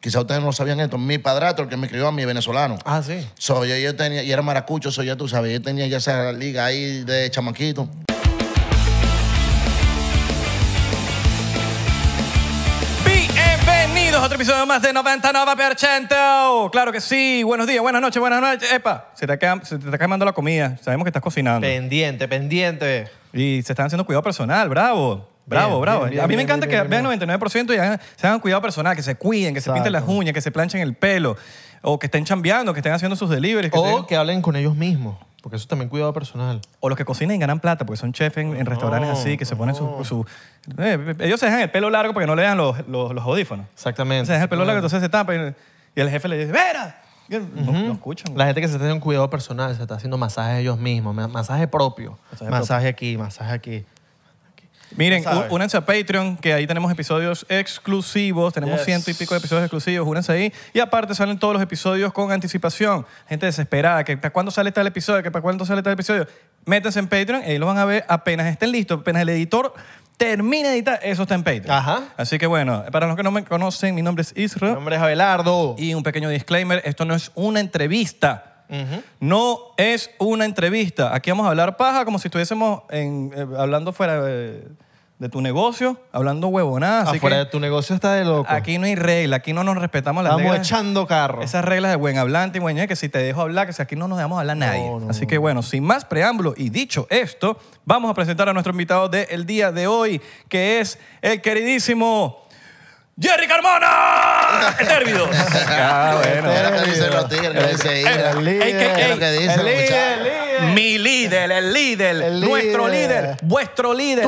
Quizá ustedes no sabían esto. Mi padrato, el que me crió a mí, venezolano. Ah, sí. Soy yo, yo, tenía, y era maracucho, soy yo, tú sabes. Yo tenía ya esa liga ahí de chamaquito. Bienvenidos a otro episodio más de 99%. Claro que sí. Buenos días, buenas noches, buenas noches. Epa, se te, se te está quemando la comida. Sabemos que estás cocinando. Pendiente, pendiente. Y se están haciendo cuidado personal, bravo. Bravo, bravo. a mí me encanta que vean 99% y se hagan cuidado personal, que se cuiden, que se pinten las uñas, que se planchen el pelo, o que estén chambeando, que estén haciendo sus deliveries. o que hablen con ellos mismos, porque eso también cuidado personal. o los que cocinan y ganan plata, porque son chefs en, restaurantes así, que se ponen su... Eh, ellos se dejan el pelo largo porque no le dan los, los, audífonos. Exactamente. Se dejan el pelo largo, entonces se tapan y, el jefe le dice, ¡Vera! No, escuchan. La gente que se está haciendo un cuidado personal se está haciendo masajes ellos mismos, masaje propio. Masaje, aquí, masaje aquí. Miren, únanse a Patreon, que ahí tenemos episodios exclusivos, tenemos ciento y pico de episodios exclusivos, únanse ahí. Y aparte salen todos los episodios con anticipación. Gente desesperada, que para cuándo sale tal episodio, que para cuándo sale tal episodio. Métanse en Patreon, ahí lo van a ver apenas estén listos, apenas el editor termina de editar, eso está en Patreon. Ajá. Así que bueno, para los que no me conocen, mi nombre es Israel. Mi nombre es Abelardo. Y un pequeño disclaimer, esto no es una entrevista. No es una entrevista. Aquí vamos a hablar paja como si estuviésemos eh, hablando fuera de, tu negocio, hablando huevonadas. Afuera de tu negocio está de loco. Aquí no hay regla, aquí no nos respetamos las Estamos Estamos echando carro. Esas reglas de buen hablante y buen que si te dejo hablar, que si aquí no nos dejamos hablar a nadie. Así que bueno, sin más preámbulo y dicho esto, vamos a presentar a nuestro invitado del día de hoy, que es el queridísimo... Jerry Carmona, Eternidos. Ah, bueno. Este dice El líder. el líder, Mi líder, el líder, nuestro líder, vuestro líder,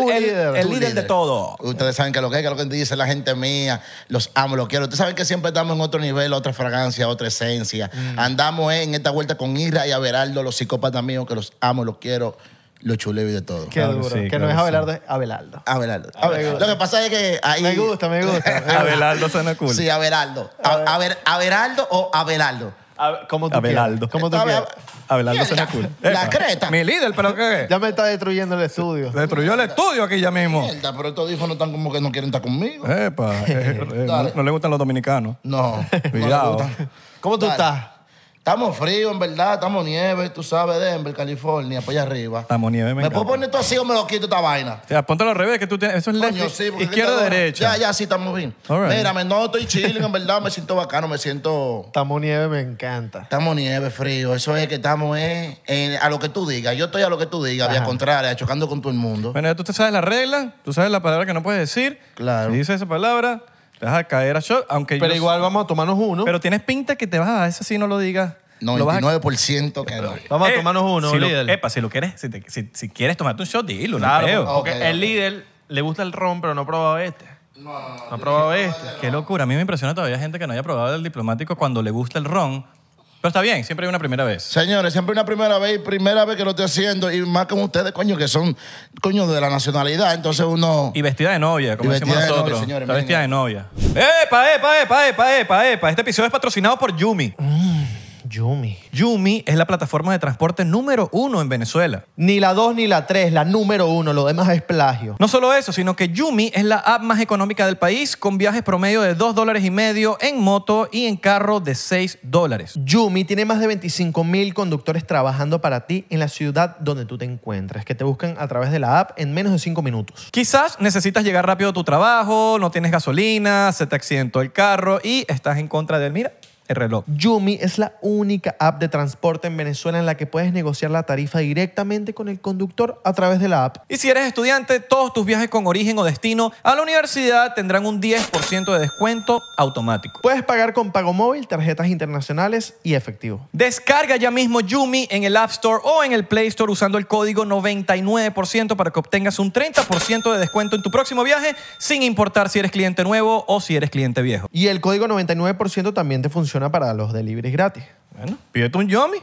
el, líder, de todo. Ustedes saben que lo que es, lo que dice la gente mía, los amo, los quiero. Ustedes saben que siempre estamos en otro nivel, otra fragancia, otra esencia. Mm. Andamos en esta vuelta con Ira y Averaldo, los psicópatas míos, que los amo, los quiero lo chulo de todo. Qué que duro. que no es Abelardo, Abelardo. Ah, Abelardo. Lo que pasa es que ahí... Me gusta, me gusta. Abelardo suena cool. Sí, Abelardo. A- o Abelardo. Como tú Abelardo. Como tú Abelardo suena cool. La creta. Mi líder, pero qué. Ya me está destruyendo el estudio. Destruyó el estudio aquí ya mismo. Mierda, pero estos hijos no están como que no quieren estar conmigo. Epa, eh, eh no, le gustan los dominicanos. No. Cuidado. ¿Cómo tú estás? Estamos fríos, en verdad, estamos nieve, tú sabes, Denver, California, por allá arriba. Estamos nieve, me ¿Me puedo poner tú así o me lo quito esta vaina? O sea, póntelo al revés, que tú tienes. Eso es Coño, sí, porque izquierda, derecha. Ya, ya, sí, estamos bien. Mira, Mírame, no, estoy chilling, en verdad, me siento bacano, me siento... Estamos Nieve me encanta. Estamos nieve, frío, eso es que estamos eh, a lo que tú digas. Yo estoy a lo que tú digas, vía contraria, chocando con todo el mundo. Bueno, tú te sabes la regla, tú sabes la palabra que no puedes decir. Claro. Si dices esa palabra, te vas a caer a shock, aunque Pero igual vamos a tomarnos uno. Pero tienes pinta que te vas a... Eso sí no lo digas. Lo el a- que no. vamos a eh, tomarnos uno, si lo- líder. epa, si lo quieres, si, quieres tomarte un shot, dilo, no el líder le gusta el ron, pero no ha probado este. No, ha probado este. Qué locura. A mí me impresiona todavía gente que no haya probado el diplomático cuando le gusta el ron, pero está bien, siempre hay una primera vez. Señores, siempre una primera vez y primera vez que lo estoy haciendo. Y más con ustedes, coño, que son, coño, de la nacionalidad. Entonces uno. Y vestida de novia, como decimos vestida de novia, señores, vestida de novia. ¡Epa, epa, epa, epa, epa, epa! Este episodio es patrocinado por Yumi. Mm. Yumi. Yumi es la plataforma de transporte número uno en Venezuela. Ni la dos ni la tres, la número uno, lo demás es plagio. No solo eso, sino que Yumi es la app más económica del país con viajes promedio de dos dólares y medio en moto y en carro de 6 dólares. Yumi tiene más de 25 mil conductores trabajando para ti en la ciudad donde tú te encuentras, que te buscan a través de la app en menos de cinco minutos. Quizás necesitas llegar rápido a tu trabajo, no tienes gasolina, se te accidentó el carro y estás en contra del, mira, Yumi es la única app de transporte en Venezuela en la que puedes negociar la tarifa directamente con el conductor a través de la app. Y si eres estudiante, todos tus viajes con origen o destino a la universidad tendrán un 10% de descuento automático. Puedes pagar con pago móvil, tarjetas internacionales y efectivo. Descarga ya mismo Yumi en el App Store o en el Play Store usando el código 99% para que obtengas un 30% de descuento en tu próximo viaje, sin importar si eres cliente nuevo o si eres cliente viejo. Y el código 99% también te funciona para los deliveries gratis. Bueno, pídete un Yomi.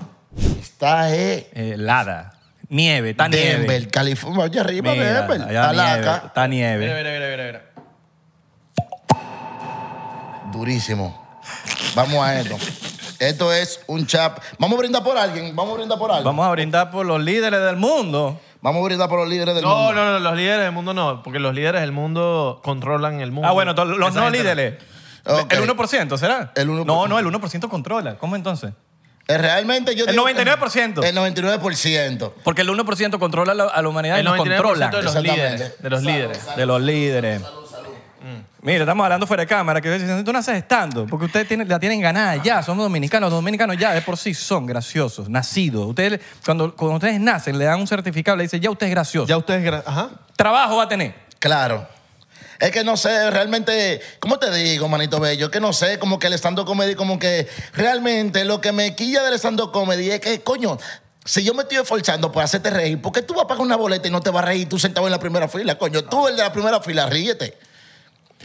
Está Helada. Eh, eh, nieve, está nieve. Denver, California. Allá arriba, Mira, Denver. Está nieve, está nieve. mira, mira, mira, Durísimo. Vamos a esto. Esto es un chap. Vamos a brindar por alguien. Vamos a brindar por alguien. Vamos a brindar por los líderes del mundo. Vamos a brindar por los líderes del mundo. no, no, no los líderes del mundo no, porque los líderes del mundo controlan el mundo. Ah, bueno, los no líderes. ¿El 1%? ¿Será? El No, no, el 1% controla. ¿Cómo entonces? Eh, realmente yo El 99%. El 99%. Porque el 1% controla a la humanidad y nos controla. De los líderes. De los líderes. de los líderes. Salud, mm. Mira, estamos hablando fuera de cámara, que tú naces estando, porque ustedes tienen, la tienen ganada ya, son dominicanos, los dominicanos ya de por sí son graciosos, nacidos. Ustedes, cuando, cuando ustedes nacen, le dan un certificado, le dicen, ya usted es gracioso. Ya usted es gracioso. Trabajo va a tener. Claro. Es que no sé, realmente, ¿cómo te digo, manito bello? Es que no sé, como que el stand-up comedy, como que realmente lo que me quilla del stand-up comedy es que, coño, si yo me estoy esforzando para hacerte reír, ¿por qué tú vas a pagar una boleta y no te vas a reír tú sentado en la primera fila, coño? Tú, el de la primera fila, ríete.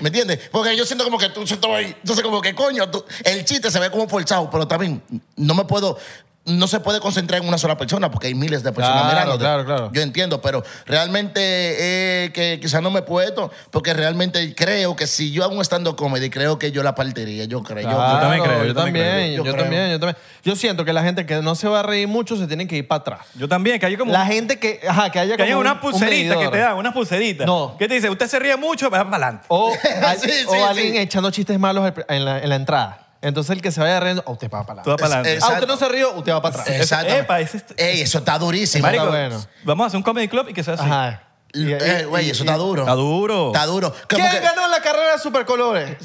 ¿Me entiendes? Porque yo siento como que tú sentado ahí. Entonces, como que, coño, el chiste se ve como forzado, pero también no me puedo no se puede concentrar en una sola persona porque hay miles de personas claro, Yo entiendo, pero realmente eh, que quizás no me puedo porque realmente creo que si yo hago un stand-up comedy, creo que yo la partiría. Yo creo. yo, también creo. Yo, también, yo, también, yo también. Yo siento que la gente que no se va a reír mucho se tiene que ir para atrás. Yo también, que hay como. La gente que. Ajá, que haya que haya una pulserita que te da, una pulserita. No. Que te dice, usted se ríe mucho, va para adelante. O, o alguien echando chistes malos en la entrada. Entonces el que se vaya riendo, usted va para adelante. Ah, usted no se ríe, usted va para atrás. Exacto. Ey, eso está durísimo. bueno. Vamos a hacer un comedy club y que sea así. Ajá. Güey, eso está duro. Está duro. Está duro. ¿Quién ganó la carrera de supercolores?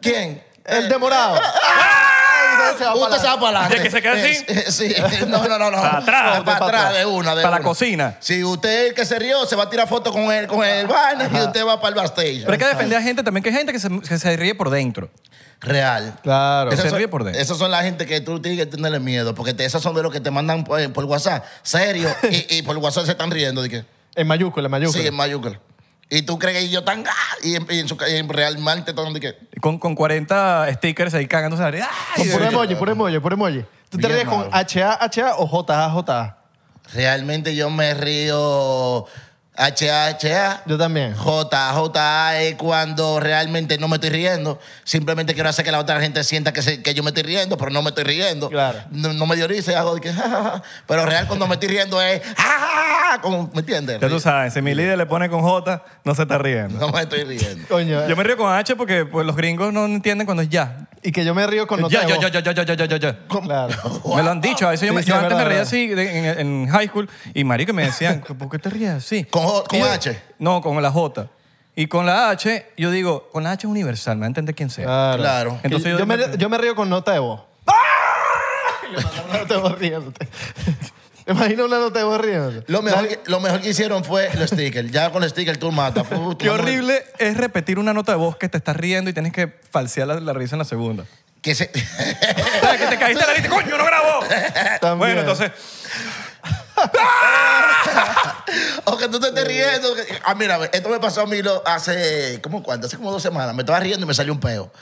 ¿Quién? El de morado. Eh, usted se va para adelante. que se queda eh, así? Eh, sí. No, no, no. no. Para atrás. Para atrás de una. Para la cocina. Si usted es el que se rió, se va a tirar foto con él, con el banner y usted va para el backstage. Pero hay que defender a gente también, que hay gente que se ríe por dentro real. Claro. Eso se son, por dentro. Esas son la gente que tú tienes que tenerle miedo, porque te, esas son de los que te mandan eh, por, WhatsApp, serio, y, por WhatsApp se están riendo. De en mayúscula, en mayúscula. Sí, en mayúscula. Y tú crees que yo tan... Ah, y, en, y en, su, De con, con 40 stickers ahí cagándose. ¡ah! Con puro emoji, puro emoji, puro ¿Tú te ríes con HA, HA o JA, JA? Realmente yo me río H-A-H-A. Yo también. J-J-A cuando realmente no me estoy riendo. Simplemente quiero hacer que la otra gente sienta que, que yo me estoy riendo, pero no me estoy riendo. Claro. No, me diorice, risa, hago de que. Pero real cuando me estoy riendo es. ¿Me entiendes? Ya tú sabes, si mi líder le pone con J, no se está riendo. No me estoy riendo. Coño. Yo me río con H porque pues, los gringos no entienden cuando es ya y que yo me río con nota Ya Ya, ya, ya, ya, ya, ya, ya, ya. Claro. Me lo han dicho. A veces yo, me, antes me reía así en, high school y marico me decían, ¿por qué te ríes así? Con H. No, con la J. Y con la H, yo digo, con la H universal, me va a entender quién sea. Claro. Entonces yo, me, yo me río con nota de voz. ¡Ah! Y le mandaron nota de voz Imagina imagino una nota de voz riendo. Lo mejor, que, lo mejor que hicieron fue el sticker. Ya con el sticker tú matas. Qué horrible es repetir una nota de voz que te estás riendo y tienes que falsear la, risa en la segunda. Que se... que te caíste la lista. ¡Coño, no grabó! Bueno, entonces... o que tú te estés riendo. Ah, mira, esto me pasó a mí hace... ¿Cómo cuánto? Hace como dos semanas. Me estaba riendo y me salió un peo.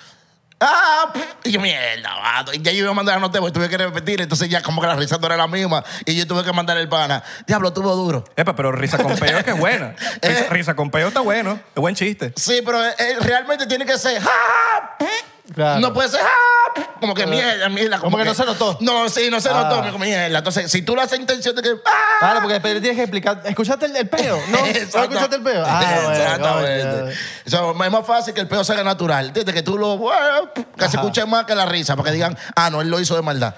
Ah, y yo, mierda, vato. ya yo iba a mandar la nota, y tuve que repetir. Entonces ya como que la risa no era la misma. Y yo tuve que mandar el pana. Diablo, tuvo duro. Epa, pero risa con peo es que es buena. Eh. Risa, con peo está bueno. Es buen chiste. Sí, pero eh, eh, realmente tiene que ser. ¡Ja, no puede ser, ah, Como que mierda, mierda. Como, que, no se notó. No, sí, no se notó. Como ah. mierda. Entonces, si tú lo haces intención de que. Ah. Claro, porque después tienes que explicar. ¿Escuchaste el, pedo. peo? ¿No? escuchaste el peo? Exactamente. es más fácil que el peo salga natural. Desde que tú lo. Que se más que la risa, para que digan, ah, no, él lo hizo de maldad.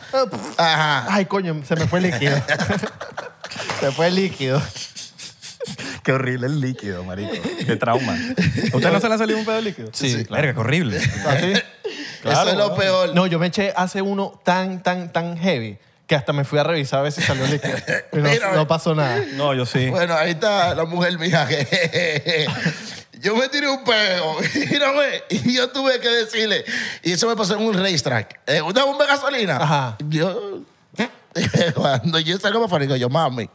Ajá. Ay, coño, se me fue el líquido. se fue el líquido. qué horrible el líquido, marico. Qué trauma. usted no se le ha salido un pedo líquido? Sí, claro. Verga, qué horrible. Claro, ¿Ah, Eso es lo peor. No, yo me eché hace uno tan, tan, tan heavy que hasta me fui a revisar a ver si salió líquido. no, pasó nada. No, yo sí. Bueno, ahí está la mujer mía. yo me tiré un pedo, mírame, y yo tuve que decirle, y eso me pasó en un racetrack, eh, una bomba de gasolina. Ajá. Yo, cuando yo salgo para digo yo, mami,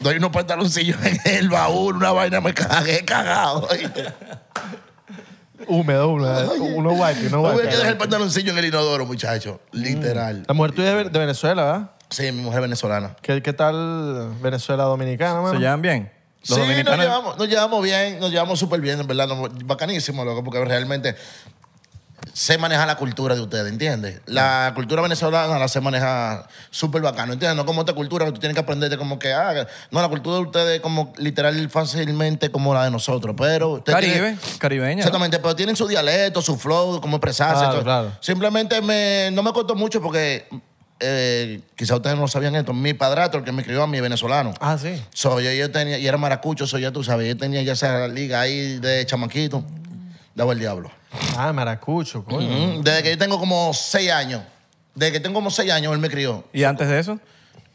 doy unos pantaloncillos en el baúl, una vaina, me cagué cagado. Húmedo, Uno guay, uno guay. Tuve que dejar el pantaloncillo en el inodoro, muchachos, Literal. La mujer tuya es de Venezuela, ¿verdad? Sí, mi mujer venezolana. ¿Qué, qué tal Venezuela dominicana, mano? ¿Se llevan bien? sí, nos, llevamos, nos llevamos bien, nos llevamos súper bien, en verdad. bacanísimo, loco, porque realmente se maneja la cultura de ustedes, ¿entiendes? La cultura venezolana la se maneja súper bacano, ¿entiendes? No como otra cultura que tú tienes que aprenderte como que, haga. Ah, no, la cultura de ustedes como literal fácilmente como la de nosotros, pero... Caribe, caribeña. Exactamente, pero tienen su dialecto, su flow, cómo expresarse. Claro, claro. Simplemente me, no me costó mucho porque eh, quizá ustedes no sabían esto, mi padrato, el que me crió a mí, venezolano. Ah, sí. Soy yo, yo, tenía, y era maracucho, soy ya tú sabes, yo tenía ya esa liga ahí de chamaquito, daba el diablo. Ah, maracucho, coño. desde que yo tengo como seis años. Desde que tengo como seis años, él me crió. ¿Y antes de eso?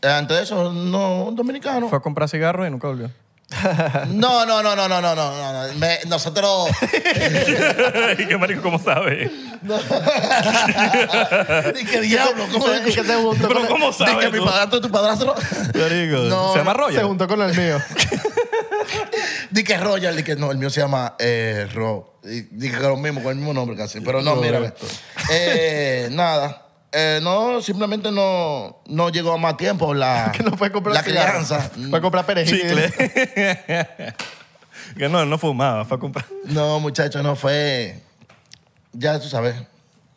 Antes de eso, no, un dominicano. Fue a comprar cigarros y nunca volvió. No, no, no, no, no, no, no, no. nosotros. y qué marico, ¿cómo sabe? ¿y qué diablo, ¿cómo sabe? que se juntó Pero ¿cómo sabe? sabes que mi padrastro tu padrastro. se llama Royal? Se juntó con el mío. Di que Royal, di no, el mío se llama eh, Ro. que con lo mismo, con el mismo nombre casi. Pero no, mira, eh, nada. Eh, no, simplemente no, no llegó a más tiempo la, que no fue la crianza. Fue a comprar perejil. que no, no fumaba, fue a comprar. No, muchacho, no fue. Ya tú sabes.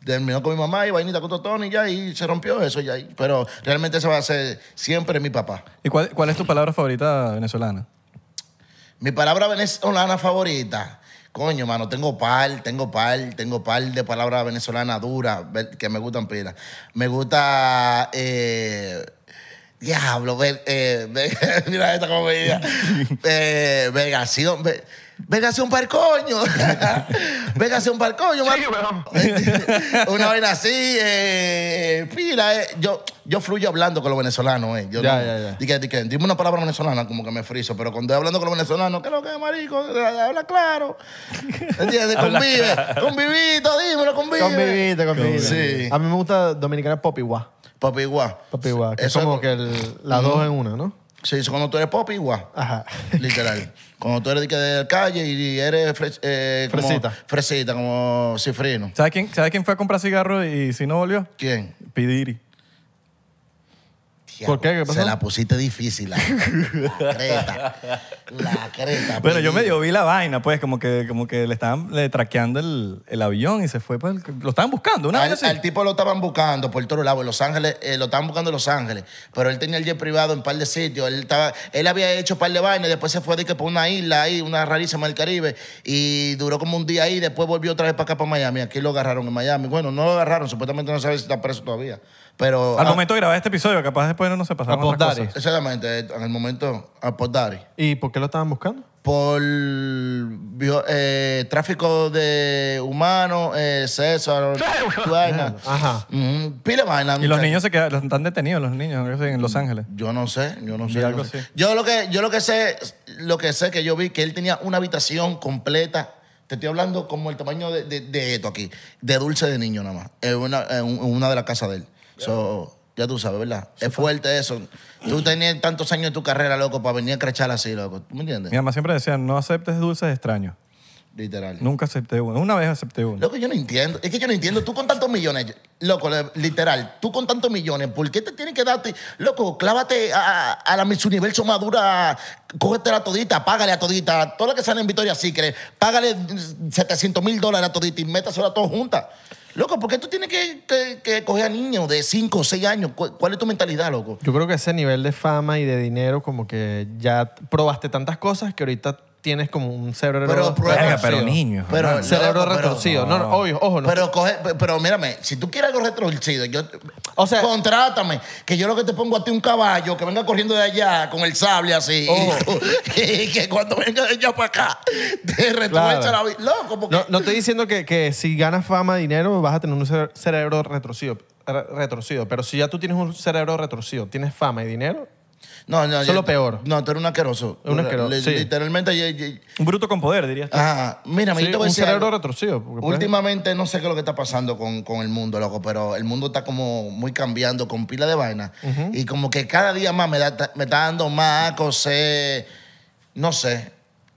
Terminó con mi mamá y vainita con Totón y ya, y se rompió eso ya. Pero realmente se va a ser siempre mi papá. ¿Y cuál, cuál es tu palabra favorita venezolana? Mi palabra venezolana favorita. Coño, mano, tengo par, tengo par, tengo par de palabras venezolanas duras que me gustan pila. Me gusta. Eh, diablo, ver, eh, mira esta comedia. eh, vergación. Véngase un parcoño. Véngase un parcoño, sí, Una vaina así, eh, eh, Yo, yo fluyo hablando con los venezolanos, eh. ya, ya, ya. dime una palabra venezolana, como que me friso. Pero cuando estoy hablando con los venezolanos, ¿qué es lo que es, marico? Habla claro. ¿Entiendes? Convive. Claro. Convivito, dímelo, convive. convive. Sí. A mí me gusta dominicana popiguá. Popiguá. Popiguá. Que Eso es como que el, la dos en una, ¿no? Sí, cuando tú eres pop igual. Ajá. Literal. cuando tú eres de, calle y eres eh, como fresita. como cifrino. ¿Sabes quién, ¿Sabes quién fue a comprar cigarros y si no volvió? ¿Quién? Pidiri. ¿Por qué? Se la pusiste difícil. La, creta. La creta. pero yo medio vi la vaina, pues, como que, como que le estaban le traqueando el, avión y se fue. Pues, lo estaban buscando, una vez tipo lo estaban buscando por el lados. En Los Ángeles, eh, lo estaban buscando en Los Ángeles. Pero él tenía el jet privado en un par de sitios. Él, él había hecho un par de vainas y después se fue de por una isla ahí, una rarísima del Caribe. Y duró como un día ahí. Después volvió otra vez para acá, para Miami. Aquí lo agarraron en Miami. Bueno, no lo agarraron. Supuestamente no sabe si está preso todavía al momento de grabar este episodio, capaz después no se pasaron otras cosas. Exactamente, en el momento, a Pod ¿Y por qué lo estaban buscando? Por eh, tráfico de humanos, eh, sexo, vaina. Ajá. Y los niños se quedan, están detenidos, los niños en Los Ángeles. Yo no sé, yo no sé. Yo, lo que, yo lo que sé, lo que sé que yo vi que él tenía una habitación completa te estoy hablando como el tamaño de, esto aquí, de dulce de niño nada más, es una, en una de las casas de él. So, ya tú sabes, ¿verdad? es fuerte eso. Tú tenías tantos años de tu carrera, loco, para venir a crechar así, loco. ¿Tú me entiendes? Mi mamá siempre decía, no aceptes dulces extraños. Literal. Nunca acepté uno. Una vez acepté uno. Loco, yo no entiendo. Es que yo no entiendo. Tú con tantos millones, loco, literal, tú con tantos millones, ¿por qué te tienes que darte? Loco, clávate a, la Miss Universo Madura, cógete la todita, págale a todita, toda la que sale en Victoria Secret, págale 700 mil dólares a todita y métasela todas juntas. Loco, ¿por qué tú tienes que, coger a niños de 5 o 6 años? ¿Cuál, ¿Cuál, es tu mentalidad, loco? Yo creo que ese nivel de fama y de dinero, como que ya probaste tantas cosas que ahorita tienes como un cerebro Pero prueba- pero niño. Pero, cerebro retorcido. No, no, obvio, ojo, no. Pero coge, pero mírame, si tú quieres algo retorcido, yo O sea- contrátame, que yo lo que te pongo a ti un caballo que venga corriendo de allá con el sable así, y, que cuando venga de allá para acá, te retroecha la vida. Loco, porque No, no estoy diciendo que, si ganas fama, y dinero, vas a tener un cerebro retorcido, retorcido. Pero si ya tú tienes un cerebro retorcido, tienes fama y dinero, no, no. Eso lo peor. No, tú eres un asqueroso. Un asqueroso, Literalmente. Un bruto con poder, dirías tú. Ajá. Mira, me hizo pensar, cerebro pues, Últimamente no sé qué es lo que está pasando con, el mundo, loco, pero el mundo está como muy cambiando con pila de vaina. Y como que cada día más me, me está dando más cosas no sé.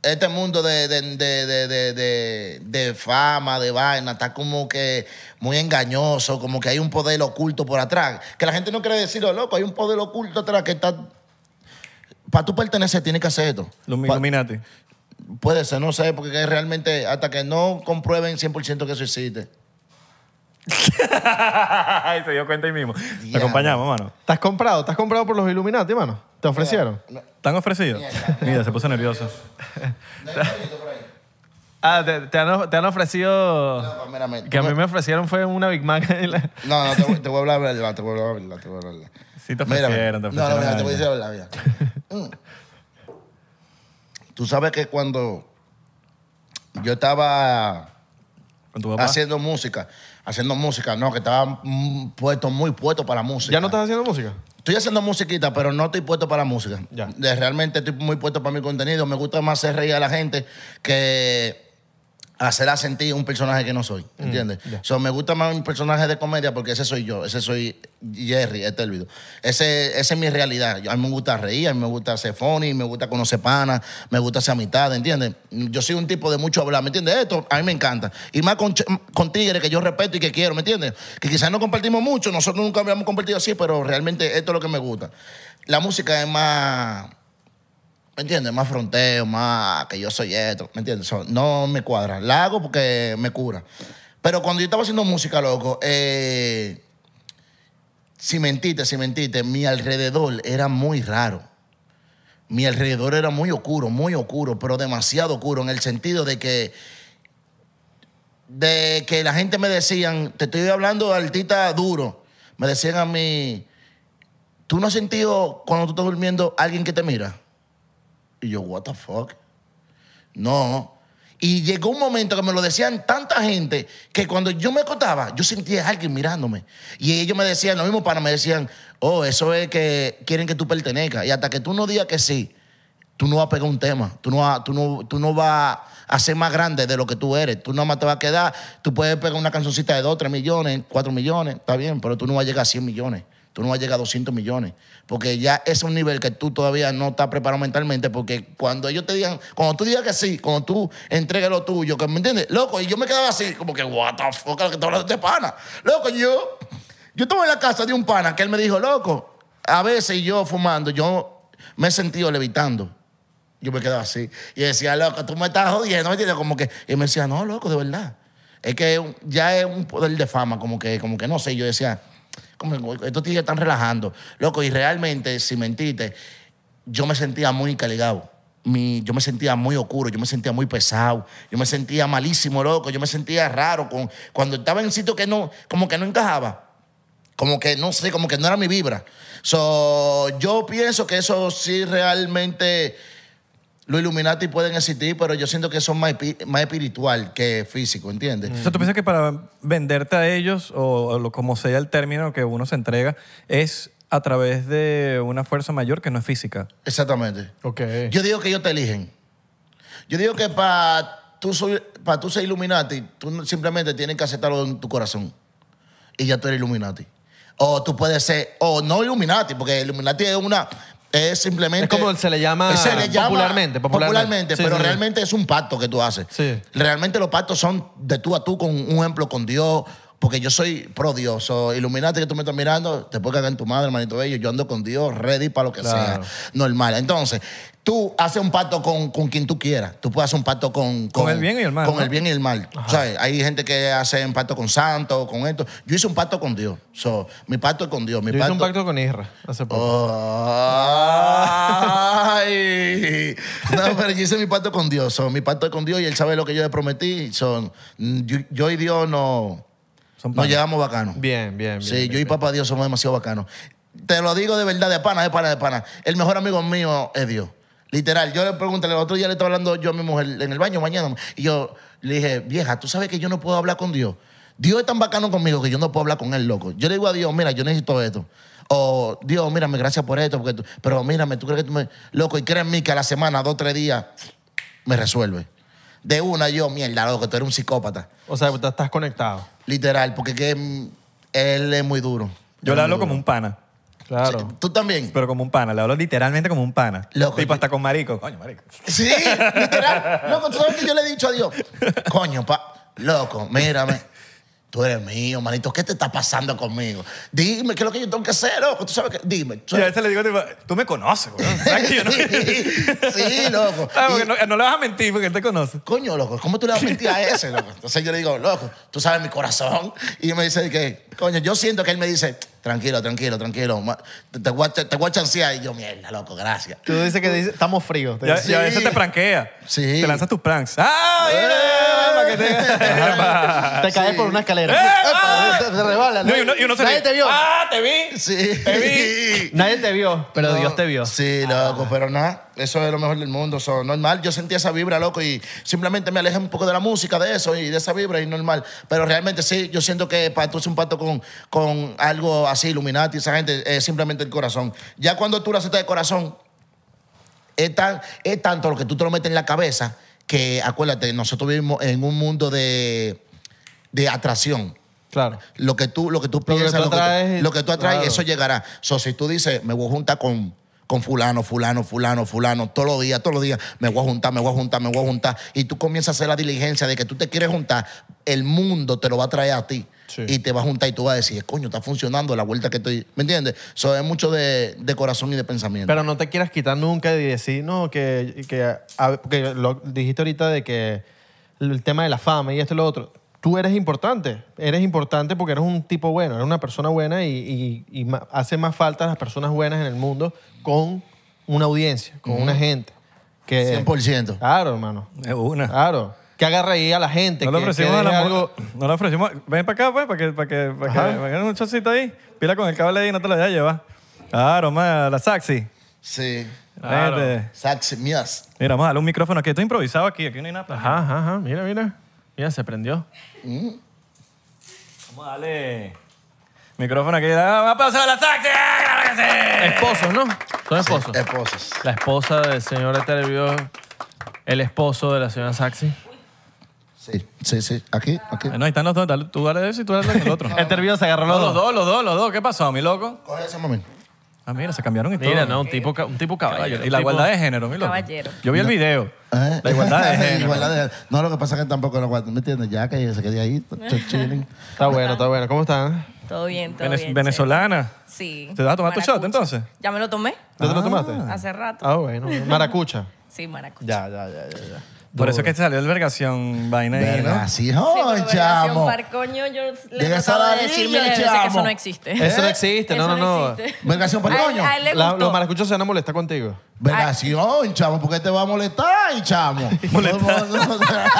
Este mundo de fama, de vaina, está como que muy engañoso, como que hay un poder oculto por atrás. Que la gente no quiere decirlo, loco, hay un poder oculto atrás que está para tú pertenecer tienes que hacer esto. Iluminati. Puede ser, no sé, porque realmente hasta que no comprueben 100% que eso existe. se dio cuenta ahí mismo. Te acompañamos, mano. ¿Estás comprado? ¿Estás comprado por los Illuminati, mano? ¿Te ofrecieron? ¿Te han ofrecido? Mira, se puso nervioso. Ah, te, te, han, te, han, ofrecido. No, pues, que a mí me ofrecieron fue una Big Mac. no, no, te, voy a hablar, te voy a hablar, te voy a hablar. Sí te Mira, ofrecieron, no, no, te voy a decir la verdad. Tú sabes que cuando yo estaba haciendo música, haciendo música, no, que estaba puesto, muy puesto para la música. ¿Ya no estás haciendo música? Estoy haciendo musiquita, pero no estoy puesto para la música. De- Realmente estoy muy puesto para mi contenido. Me gusta más hacer reír a la gente que hacer a sentir un personaje que no soy, mm, ¿entiendes? me gusta más un personaje de comedia porque ese soy yo, ese soy Jerry, este el Ese, esa es mi realidad. A mí me gusta reír, a mí me gusta ser funny, me gusta conocer panas, me gusta hacer amistad, ¿entiendes? Yo soy un tipo de mucho hablar, ¿me entiendes? Esto a mí me encanta. Y más con, con tigres que yo respeto y que quiero, ¿me entiendes? Que quizás no compartimos mucho, nosotros nunca habíamos compartido así, pero realmente esto es lo que me gusta. La música es más ¿Me entiendes? Más fronteo, más que yo soy esto. ¿Me entiendes? no me cuadra. La hago porque me cura. Pero cuando yo estaba haciendo música, loco, si eh, mentiste, si mentiste, mi alrededor era muy raro. Mi alrededor era muy oscuro, muy oscuro, pero demasiado oscuro en el sentido de que de que la gente me decían, te estoy hablando altita, duro, me decían a mí, ¿tú no has sentido cuando tú estás durmiendo alguien que te mira? Y yo, what the fuck? No. Y llegó un momento que me lo decían tanta gente que cuando yo me acotaba, yo sentía a alguien mirándome. Y ellos me decían, lo mismo para me decían, oh, eso es que quieren que tú pertenezcas. Y hasta que tú no digas que sí, tú no vas a pegar un tema. Tú no, vas, tú no, tú no vas a ser más grande de lo que tú eres. Tú nada más te vas a quedar. Tú puedes pegar una cancioncita de 2, 3 millones, 4 millones, está bien, pero tú no vas a llegar a 100 millones tú no vas llegado llegar a 200 millones. Porque ya es un nivel que tú todavía no estás preparado mentalmente. Porque cuando ellos te digan, cuando tú digas que sí, cuando tú entregues lo tuyo, que, ¿me entiendes? Loco, y yo me quedaba así, como que, what the fuck, lo que está hablando este pana. Loco, yo, yo estaba en la casa de un pana que él me dijo, loco, a veces yo fumando, yo me he sentido levitando. Yo me quedaba así. Y decía, loco, tú me estás jodiendo, ¿me entiendes? Como que, y me decía, no, loco, de verdad. Es que ya es un poder de fama, como que, como que no sé. Yo decía, estos tíos están relajando. Loco, y realmente, si mentiste, yo me sentía muy caligado. Mi, yo me sentía muy oscuro, yo me sentía muy pesado, yo me sentía malísimo, loco, yo me sentía raro. Con, cuando estaba en sitio que no, como que no encajaba, como que no sé, como que no era mi vibra. So, yo pienso que eso sí realmente los Illuminati pueden existir, pero yo siento que son más, más espiritual que físico, ¿entiendes? Mm. O tú piensas que para venderte a ellos, o, como sea el término que uno se entrega, es a través de una fuerza mayor que no es física. Exactamente. Ok. Yo digo que ellos te eligen. Yo digo que para tú, soy, para tú ser Illuminati, tú simplemente tienes que aceptarlo en tu corazón. Y ya tú eres Illuminati. O tú puedes ser, o no Illuminati, porque Illuminati es una es simplemente. Es como se le llama, popularmente, popularmente. pero realmente es un pacto que tú haces. Realmente los pactos son de tú a tú, con un ejemplo con Dios, porque yo soy pro Dios. iluminate que tú me estás mirando, te puedes cagar en tu madre, hermanito bello. Yo ando con Dios, ready para lo que sea. Normal. Entonces, tú haces un pacto con, quien tú quieras. Tú puedes hacer un pacto con, con, el bien y el mal. Con el bien y el mal. O hay gente que hace un pacto con santos, con esto. Yo hice un pacto con Dios. So, mi pacto es con Dios. yo hice un pacto con Isra hace poco. No, pero yo hice mi pacto con Dios. So, mi pacto es con Dios y él sabe lo que yo le prometí. Son yo y Dios no nos llevamos bacanos. Bien, bien, bien. Sí, yo y papá Dios somos demasiado bacanos. Te lo digo de verdad, de pana, de pana, de pana. El mejor amigo mío es Dios. Literal, yo le pregunté, el otro día le estaba hablando yo a mi mujer en el baño mañana, y yo le dije, vieja, tú sabes que yo no puedo hablar con Dios. Dios es tan bacano conmigo que yo no puedo hablar con él, loco. Yo le digo a Dios, mira, yo necesito esto. O Dios, mírame, gracias por esto, porque pero mírame, tú crees que tú me... Loco, y crees en mí que a la semana, dos, tres días, me resuelve. De una yo, mierda, loco, tú eres un psicópata. O sea, tú estás conectado. Literal, porque que mm, él es muy duro. Yo le hablo como un pana. Claro. Tú también. Pero como un pana, le hablo literalmente como un pana. Loco, tipo hasta con marico. Coño, marico. Sí, literal. Loco, tú sabes que yo le he dicho a Dios. Coño, pa, loco, mírame tú eres mío, manito, ¿qué te está pasando conmigo? Dime, ¿qué es lo que yo tengo que hacer, loco, Tú sabes que, dime. Y a veces le digo, tú me conoces, güey. sí, loco. Ah, no, le vas a mentir porque él te conoce. Coño, loco, ¿cómo tú le vas a mentir a ese, loco? Entonces yo le digo, loco, tú sabes mi corazón. Y me dice que, Coño, yo siento que él me dice, tranquilo, tranquilo, tranquilo, te, te, voy, te, te voy Y yo, mierda, loco, gracias. Tú dices que estamos fríos. Y, a veces te pranquea. Sí. Te lanzas tus pranks. ¡Ah, yeah! Eh, eh, te... caes por una escalera. ¡Eh! Te ah. rebala. No, y no. Nadie te vio. ¡Ah, te vi! Sí. Te vi. Nadie te vio, pero Dios te vio. Sí, ah. loco, pero nada eso es lo mejor del mundo. Eso es normal, yo sentía esa vibra, loco, y simplemente me alejé un poco de la música, de eso y de esa vibra, y normal. Pero realmente sí, yo siento que para tú es un pacto con, con algo así, Illuminati, esa gente, es simplemente el corazón. Ya cuando tú lo aceptas de corazón, es, es tanto lo que tú te lo metes en la cabeza que, acuérdate, nosotros vivimos en un mundo de, de atracción. Claro. Lo que tú, lo que tú piensas, lo que tú, atraes, eso llegará. So, si tú dices, me voy a juntar con con fulano, fulano, fulano, fulano, todos los días, todos los días, me voy a juntar, me voy a juntar, me voy a juntar, y tú comienzas a hacer la diligencia de que tú te quieres juntar, el mundo te lo va a traer a ti. Y te va a juntar y tú vas a decir, eh, coño, está funcionando la vuelta que estoy. ¿Me entiendes? Eso es mucho de, corazón y de pensamiento. Pero no te quieras quitar nunca y decir, no, que, lo dijiste ahorita de que el tema de la fama y esto y lo otro tú eres importante. Eres importante porque eres un tipo bueno, eres una persona buena y, hace más falta las personas buenas en el mundo con una audiencia, con una gente. Que, 100%. Claro, hermano. Es una. Claro. Que agarre ahí a la gente. No lo le ofrecimos a la algo... No le ofrecimos. Ven para acá, pues, para que, para que, para que, para que un chocito ahí. Pila con el cable ahí y no te lo voy a llevar. Claro, más la saxi. Sí. Claro. Saxi, mías. Mira, vamos a darle un micrófono aquí. Esto improvisado aquí. Aquí no hay nada. ajá, ajá. Mira, mira. Mira, se prendió. Vamos a darle micrófono aquí. ¡Ah, Un aplauso a la saxi. Esposos, ¿no? Son esposos. Esposos. La esposa del señor Eterbio el esposo de la señora Saxi. Sí, sí, sí. Aquí, aquí. No, ahí están los dos. Tú dale de eso y tú dale el otro. se agarró los los dos. los dos, los dos. ¿Qué pasó, mi loco? Coge ese momento. Ah, mira, se cambiaron y Mira, no, un tipo, un tipo caballero. Y la igualdad de género, mi loco. Caballero. Yo vi el video. ¿Eh? La igualdad de género. igualdad No, lo que pasa es que tampoco no ¿me entiendes? Ya que se quedé ahí, chilling. Está bueno, está bueno. ¿Cómo estás? Eh? Todo bien, todo bien. venezolana. Sí. ¿Te vas a tomar tu shot, entonces? Ya me lo tomé ¿Ya te lo ah. tomaste? hace rato. Ah, bueno. Maracucha. Sí, maracucha ya, ya, ya. ya. Por eso es que te salió el vergación vaina ahí, ¿no? Sí, chamo. Vergación par coño, yo le he a chamo. tratado que ¿Eh? eso no existe. Eso no existe, no, no, no. Vergación para coño. los maracuchos se van a molestar contigo. Vergación, chamo, ¿por qué te va a molestar, chamo? Molestar.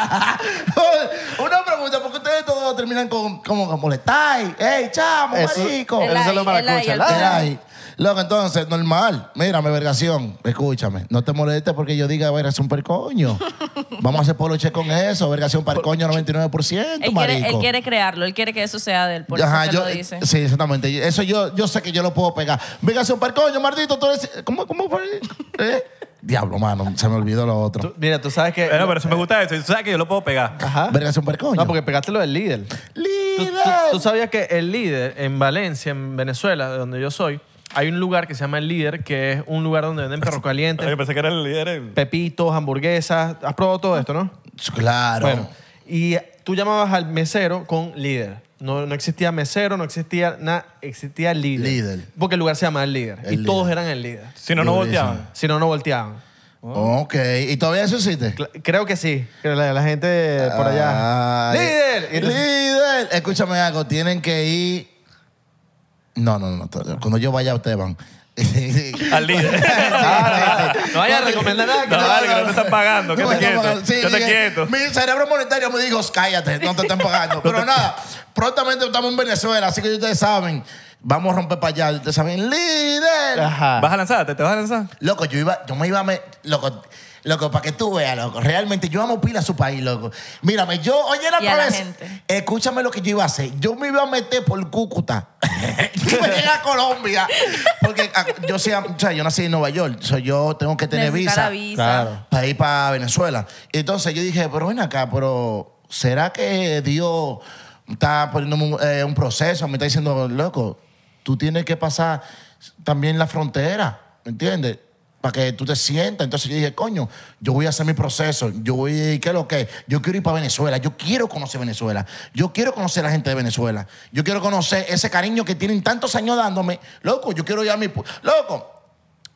Una pregunta, ¿por qué ustedes todos terminan con como molestar? ¡Ey, chamo, marico! eso es lo Ay, el ay, Loco, entonces, normal. Mírame, vergación. Escúchame. No te molestes porque yo diga, un percoño. Vamos a hacer poloche con eso. Vergación percoño 99%, él quiere, él quiere crearlo. Él quiere que eso sea de él. Por Ajá, eso yo, lo dice. Sí, exactamente. Eso yo, yo sé que yo lo puedo pegar. Vergación percoño, Martito. ¿Cómo, cómo fue? ¿Eh? Diablo, mano, se me olvidó lo otro. mira, tú sabes que. Bueno, pero eso me gusta eso. Tú sabes que yo lo puedo pegar. Ajá. Vergación percoño. No, porque pegaste lo del líder. ¡Líder! tú sabías que el líder en Valencia, en Venezuela, de donde yo soy, hay un lugar que se llama El Líder, que es un lugar donde venden perro caliente. pensé que era el líder. pepitos, hamburguesas. Has probado todo esto, ¿no? Claro. y tú llamabas al mesero con líder. No, no existía mesero, no existía nada, existía líder. Líder. Porque el lugar se llama el líder. y todos eran el líder. Si no, no volteaban. Si no, no volteaban. Oh. Ok. ¿Y todavía eso existe? Creo que sí, la, gente por allá. ¡Líder! ¡Líder! Escúchame algo. Tienen que ir no, no, no. Cuando yo vaya, ustedes van. Al líder. no vaya a recomendar nada. no, vale, que no te están pagando. Que te quieto. yo te quieto. Mi cerebro monetario me dijo, cállate, no te están pagando. Pero nada, prontamente estamos en Venezuela, así que ustedes saben. Vamos a romper para allá. Ustedes saben, líder. Ajá. ¿Vas a lanzarte? ¿Te vas a lanzar? Loco, yo iba, yo me iba a... loco, Loco, para que tú veas, loco. Realmente yo amo pila a su país, loco. Mírame, yo, oye, la otra Escúchame lo que yo iba a hacer. Yo me iba a meter por Cúcuta. yo me a Colombia. Porque a, ah, yo, sea, o sea, yo nací en Nueva York. yo tengo que tener visa, para ir para Venezuela. Entonces yo dije, pero ven acá, pero ¿será que Dios está poniendo eh, un, proceso? Me está diciendo, loco, tú tienes que pasar también la frontera. ¿Me entiendes? para que tú te sientas. Entonces yo dije, coño, yo voy a hacer mi proceso, yo voy, ¿qué es lo que? Yo quiero ir para Venezuela, yo quiero conocer Venezuela, yo quiero conocer a la gente de Venezuela, yo quiero conocer ese cariño que tienen tantos años dándome. Loco, yo quiero ir a mi... Loco,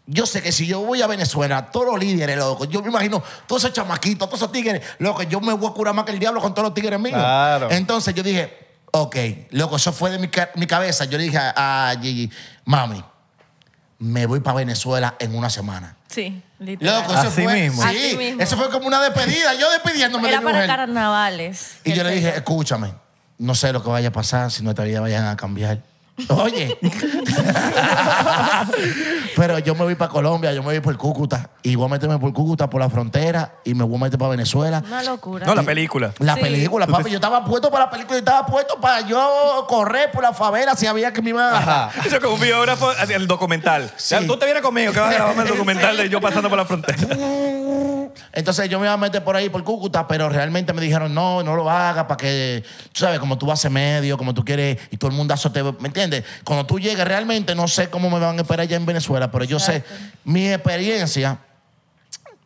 yo sé que si yo voy a Venezuela, todos los líderes, loco, yo me imagino todos esos chamaquitos, todos esos tigres, loco, yo me voy a curar más que el diablo con todos los tigres míos. Claro. Entonces yo dije, ok, loco, eso fue de mi, cabeza. Yo le dije a, a mami, me voy para Venezuela en una semana. Sí, literal. eso Así mismo. Así mismo. eso fue como una despedida. Yo despidiéndome Era para carnavales. Y yo le dije, escúchame, no sé lo que vaya a pasar, si nuestra vida vayan a cambiar. Oye, pero yo me voy para Colombia, yo me voy por Cúcuta y voy a meterme por Cúcuta, por la frontera y me voy a meter para Venezuela. Una locura. No, la película. La película, papi. Yo estaba puesto para la película y estaba puesto para yo correr por la favela si había que mi madre. ajá Eso como un biógrafo, hacia el documental. O sea, Tú te vienes conmigo que vas a grabarme el documental de yo pasando por la frontera. Entonces yo me iba a meter por ahí, por Cúcuta, pero realmente me dijeron, no, no lo hagas para que, tú sabes, como tú vas a medio, como tú quieres, y todo el mundo te... ¿Me entiendes? Cuando tú llegues, realmente no sé cómo me van a esperar allá en Venezuela, pero yo sé mi experiencia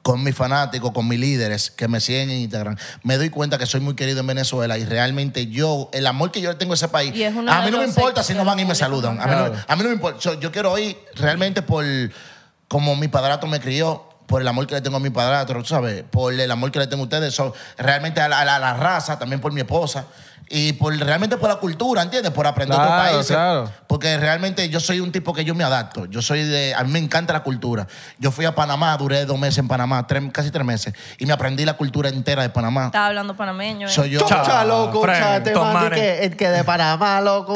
con mis fanáticos, con mis líderes que me siguen en Instagram, me doy cuenta que soy muy querido en Venezuela y realmente yo, el amor que yo tengo a ese país, a mí no me importa si no van y me saludan. A mí, no, me importa. Yo, quiero hoy, realmente por como mi padrato me crió, por el amor que le tengo a mi padrastro, ¿sabes? Por el amor que le tengo a ustedes, realmente a la, raza, también por mi esposa y por realmente por la cultura, ¿entiendes? Por aprender otros países. Porque realmente yo soy un tipo que yo me adapto. Yo soy de. A mí me encanta la cultura. Yo fui a Panamá, duré dos meses en Panamá, casi tres meses, y me aprendí la cultura entera de Panamá. Estaba hablando panameño. Eh. Soy yo. loco, que, que de Panamá, loco.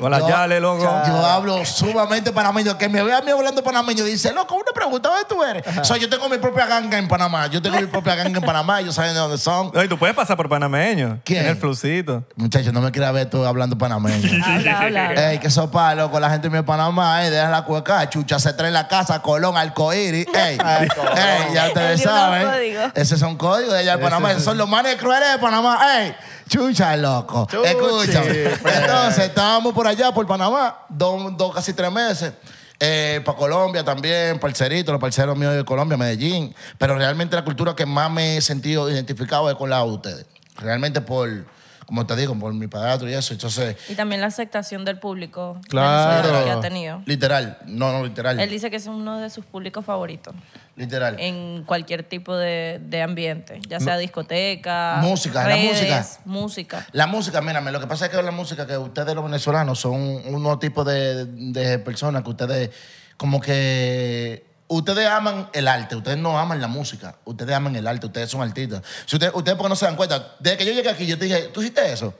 Hola, yale, loco. Yo hablo sumamente panameño. Que me vea a mí hablando panameño dice, loco, una pregunta, ¿dónde tú eres? O sea, yo tengo mi propia ganga en Panamá. Yo tengo mi propia ganga en Panamá, Yo saben de dónde son. Oye, tú puedes pasar por panameño. ¿Quién? En el flucito. Muchachos, no me quiera ver tú hablando panameño. habla, habla, Ey, que sopa, loco, la gente de Panamá, ey, de la cueca, chucha, se trae la casa, Colón, arcoíris. ey. ey, ya ustedes saben. Esos son códigos de allá de Panamá, esos son los manes crueles de Panamá, ey. Chucha, loco. Pues. Entonces, estábamos por allá, por Panamá, dos, casi tres meses. Eh, para Colombia también, parcerito, los parceros míos de Colombia, Medellín. Pero realmente la cultura que más me he sentido identificado es con la de ustedes. Realmente por como te digo, por mi padre y eso. Entonces, y también la aceptación del público claro, que ha tenido. Literal, no, no, literal. Él dice que es uno de sus públicos favoritos. Literal. En cualquier tipo de, ambiente, ya sea discoteca, música, redes, la música. Música. La música, mírame, lo que pasa es que la música, que ustedes los venezolanos son unos tipo de, de personas que ustedes como que Ustedes aman el arte, ustedes no aman la música, ustedes aman el arte, ustedes son artistas. Si ustedes, ustedes porque no se dan cuenta, desde que yo llegué aquí, yo te dije, ¿tú hiciste eso?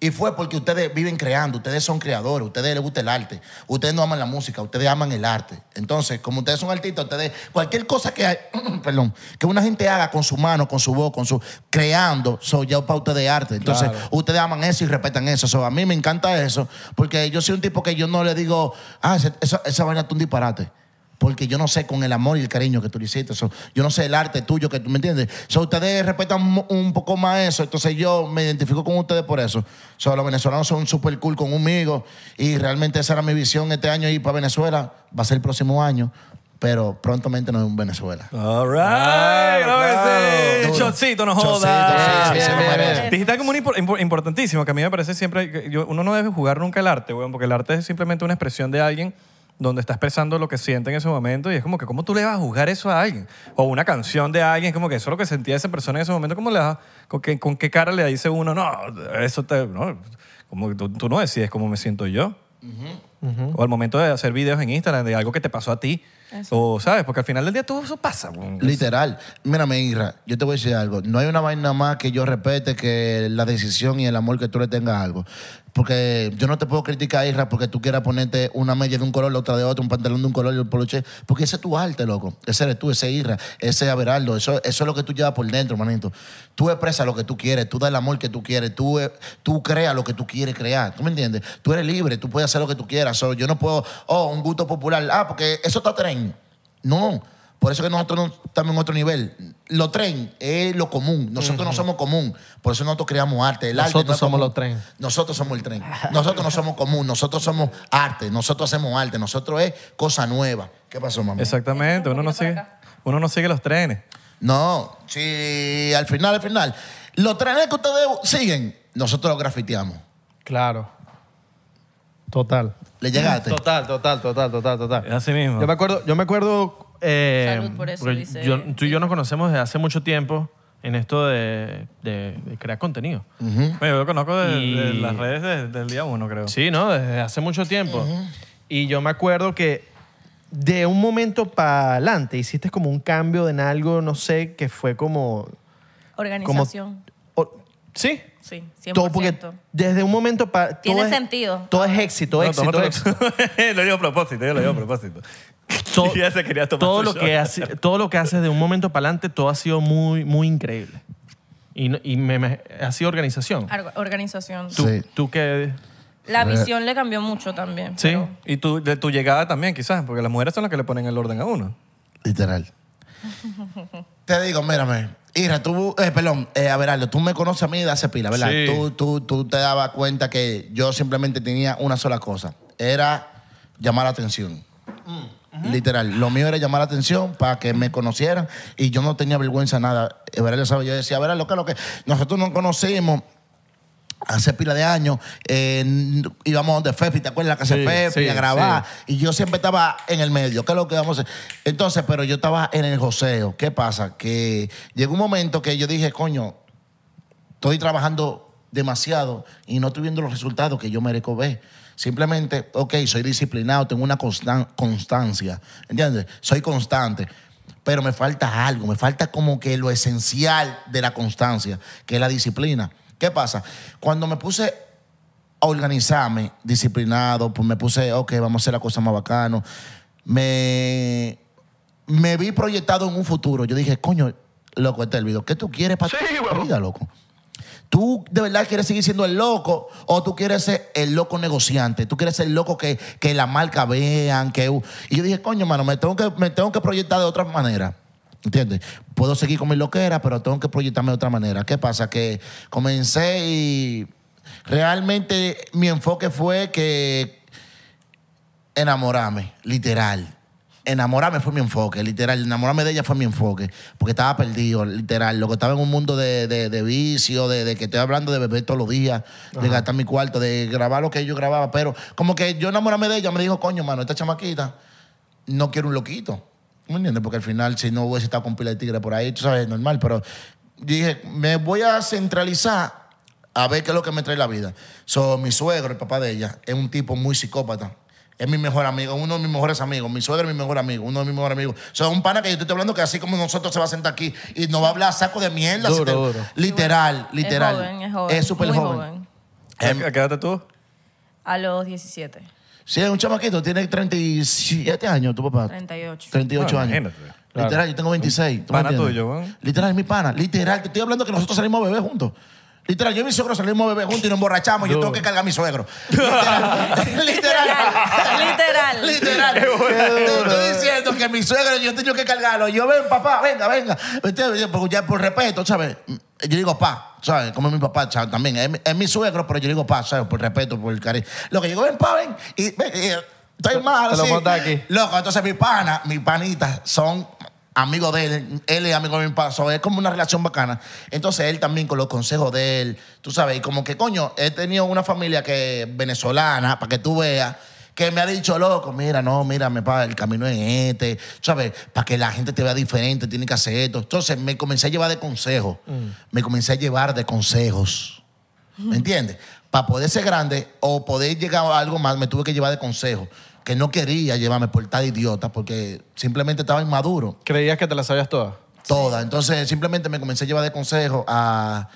Y fue porque ustedes viven creando, ustedes son creadores, ustedes les gusta el arte, ustedes no aman la música, ustedes aman el arte. Entonces, como ustedes son artistas, ustedes, cualquier cosa que hay, perdón, que una gente haga con su mano, con su voz, con su creando, soy ya para ustedes arte. Entonces, ustedes aman eso y respetan eso. a mí me encanta eso, porque yo soy un tipo que yo no le digo, ah, esa vaina es un disparate porque yo no sé con el amor y el cariño que tú le hiciste. yo no sé el arte tuyo que tú me entiendes. So, ustedes respetan un poco más eso. Entonces yo me identifico con ustedes por eso. So, los venezolanos son súper cool conmigo y realmente esa era mi visión este año ir para Venezuela. Va a ser el próximo año. Pero prontamente no es un Venezuela. All right. Claro, no jodas. Digital como un importantísimo que a mí me parece siempre. Yo, uno no debe jugar nunca el arte, weón, porque el arte es simplemente una expresión de alguien donde está expresando lo que siente en ese momento y es como que cómo tú le vas a juzgar eso a alguien o una canción de alguien es como que eso es lo que sentía esa persona en ese momento cómo le vas con, qué, cara le dice uno no eso te no, como tú, no decides cómo me siento yo o al momento de hacer videos en Instagram de algo que te pasó a ti o sabes porque al final del día todo eso pasa literal mira meira yo te voy a decir algo no hay una vaina más que yo respete que la decisión y el amor que tú le tengas a algo porque yo no te puedo criticar, Isra, porque tú quieras ponerte una media de un color, la otra de otro, un pantalón de un color y un poloche. Porque ese es tu arte, loco. Ese eres tú, ese Isra, ese Averaldo. Eso, eso es lo que tú llevas por dentro, manito. Tú expresas lo que tú quieres, tú das el amor que tú quieres, tú, eh, tú creas lo que tú quieres crear. ¿Tú me entiendes? Tú eres libre, tú puedes hacer lo que tú quieras. yo no puedo, oh, un gusto popular. Ah, porque eso está tren. No. Por eso que nosotros no estamos en otro nivel. Lo tren es lo común. Nosotros no somos común. Por eso nosotros creamos arte. nosotros somos los trenes. Nosotros somos el tren. Nosotros no somos común. Nosotros somos arte. Nosotros hacemos arte. Nosotros es cosa nueva. ¿Qué pasó, mamá? Exactamente. Uno no sigue, uno no sigue los trenes. No. Sí, al final, al final. Los trenes que ustedes siguen, nosotros los grafiteamos. Claro. Total. ¿Le llegaste? Total, total, total, total, total. así mismo. Yo me acuerdo, yo me acuerdo eh, por eso, yo- tú y yo nos conocemos desde hace mucho tiempo en esto de, crear contenido. yo lo conozco de, las redes desde el día uno, creo. Sí, ¿no? Desde hace mucho tiempo. Y yo me acuerdo que de un momento para adelante hiciste como un cambio en algo, no sé, que fue como... Organización. sí. Sí, 100%. Todo porque desde un momento para... Tiene sentido. Todo es éxito, éxito, lo digo a propósito, yo lo digo a propósito todo, lo que todo lo que haces de un momento para adelante, todo ha sido muy, muy increíble. Y, me, ha sido organización. Organización. Tú, tú que... La visión le cambió mucho también. Sí. Y tu, de tu llegada también, quizás, porque las mujeres son las que le ponen el orden a uno. Literal. Te digo, mírame. Ira, tú, eh, perdón, eh, a ver, tú me conoces a mí de hace pila, ¿verdad? Tú, te dabas cuenta que yo simplemente tenía una sola cosa. Era llamar la atención. Mm. Literal, lo mío era llamar la atención para que me conocieran y yo no tenía vergüenza nada. Verá, yo decía, verá, lo que, lo que, nosotros nos conocimos hace pila de años, eh, íbamos donde Fefi, ¿te acuerdas? La casa de Fefi, a grabar. Y yo siempre estaba en el medio. ¿Qué es lo que vamos a hacer? Entonces, pero yo estaba en el joseo. ¿Qué pasa? Que llegó un momento que yo dije, coño, estoy trabajando demasiado y no estoy viendo los resultados que yo merezco ver. Simplemente, ok, soy disciplinado, tengo una constancia, ¿entiendes? Soy constante, pero me falta algo, me falta como que lo esencial de la constancia, que es la disciplina. ¿Qué pasa? Cuando me puse a organizarme disciplinado, pues me puse, ok, vamos a hacer la cosa más bacano, me, me vi proyectado en un futuro. Yo dije, coño, loco, este es el ¿Qué tú quieres para tu vida, loco? tú de verdad quieres seguir siendo el loco o tú quieres ser el loco negociante, tú quieres ser el loco que, la marca vean, que... Y yo dije, coño, mano, me tengo que, me tengo que proyectar de otra manera. ¿Entiendes? Puedo seguir con mi loquera, pero tengo que proyectarme de otra manera. ¿Qué pasa? Que comencé y realmente mi enfoque fue que enamorarme, literal enamorarme fue mi enfoque, literal. Enamorarme de ella fue mi enfoque, porque estaba perdido, literal. Lo que estaba en un mundo de, vicio, de, que estoy hablando de beber todos los días, de gastar mi cuarto, de grabar lo que yo grababa. Pero como que yo enamorarme de ella, me dijo, coño, mano, esta chamaquita no quiero un loquito. ¿Me entiendes? Porque al final, si no hubiese estado con pila de tigre por ahí, tú sabes, es normal. Pero dije, me voy a centralizar a ver qué es lo que me trae la vida. So, mi suegro, el papá de ella, es un tipo muy psicópata es mi mejor amigo, uno de mis mejores amigos. Mi suegro es mi mejor amigo, uno de mis mejores amigos. O sea, un pana que yo estoy hablando que así como nosotros se va a sentar aquí y nos va a hablar saco de mierda. Literal, literal. Es joven, es joven. Es súper joven. Em, qué edad tú? A los 17. Sí, es un chamaquito, tiene 37 años tu papá. 38. 38 años. Literal, yo tengo 26. pana tuyo, Literal, es mi pana. Literal, te estoy hablando que nosotros salimos bebés juntos. Literal, yo y mi suegro salimos a juntos y nos emborrachamos. Yo tengo que cargar a mi suegro. Literal. literal. literal. estoy diciendo que mi suegro, yo tengo que cargarlo. Yo, ven, papá, venga, venga. Porque ya por respeto, ¿sabes? Yo digo, pa, ¿sabes? Como mi papá, ¿sabes? También es mi, suegro, pero yo digo, pa, ¿sabes? Por respeto, por el cariño. Lo que digo, ven, pa, ven. Y, Estoy mal. Te lo aquí. Loco, entonces mis panas, mis panitas son amigo de él, él es amigo de mi paso, es como una relación bacana. Entonces él también con los consejos de él, tú sabes, y como que coño, he tenido una familia que venezolana, para que tú veas, que me ha dicho, loco, mira, no, mira, me el camino es este, ¿sabes? Para que la gente te vea diferente, tiene que hacer esto. Entonces me comencé a llevar de consejos, mm. me comencé a llevar de consejos, ¿me mm. entiendes? Para poder ser grande o poder llegar a algo más, me tuve que llevar de consejos que no quería llevarme por tal idiota porque simplemente estaba inmaduro. ¿Creías que te las sabías todas? Todas. Entonces simplemente me comencé a llevar de consejo a,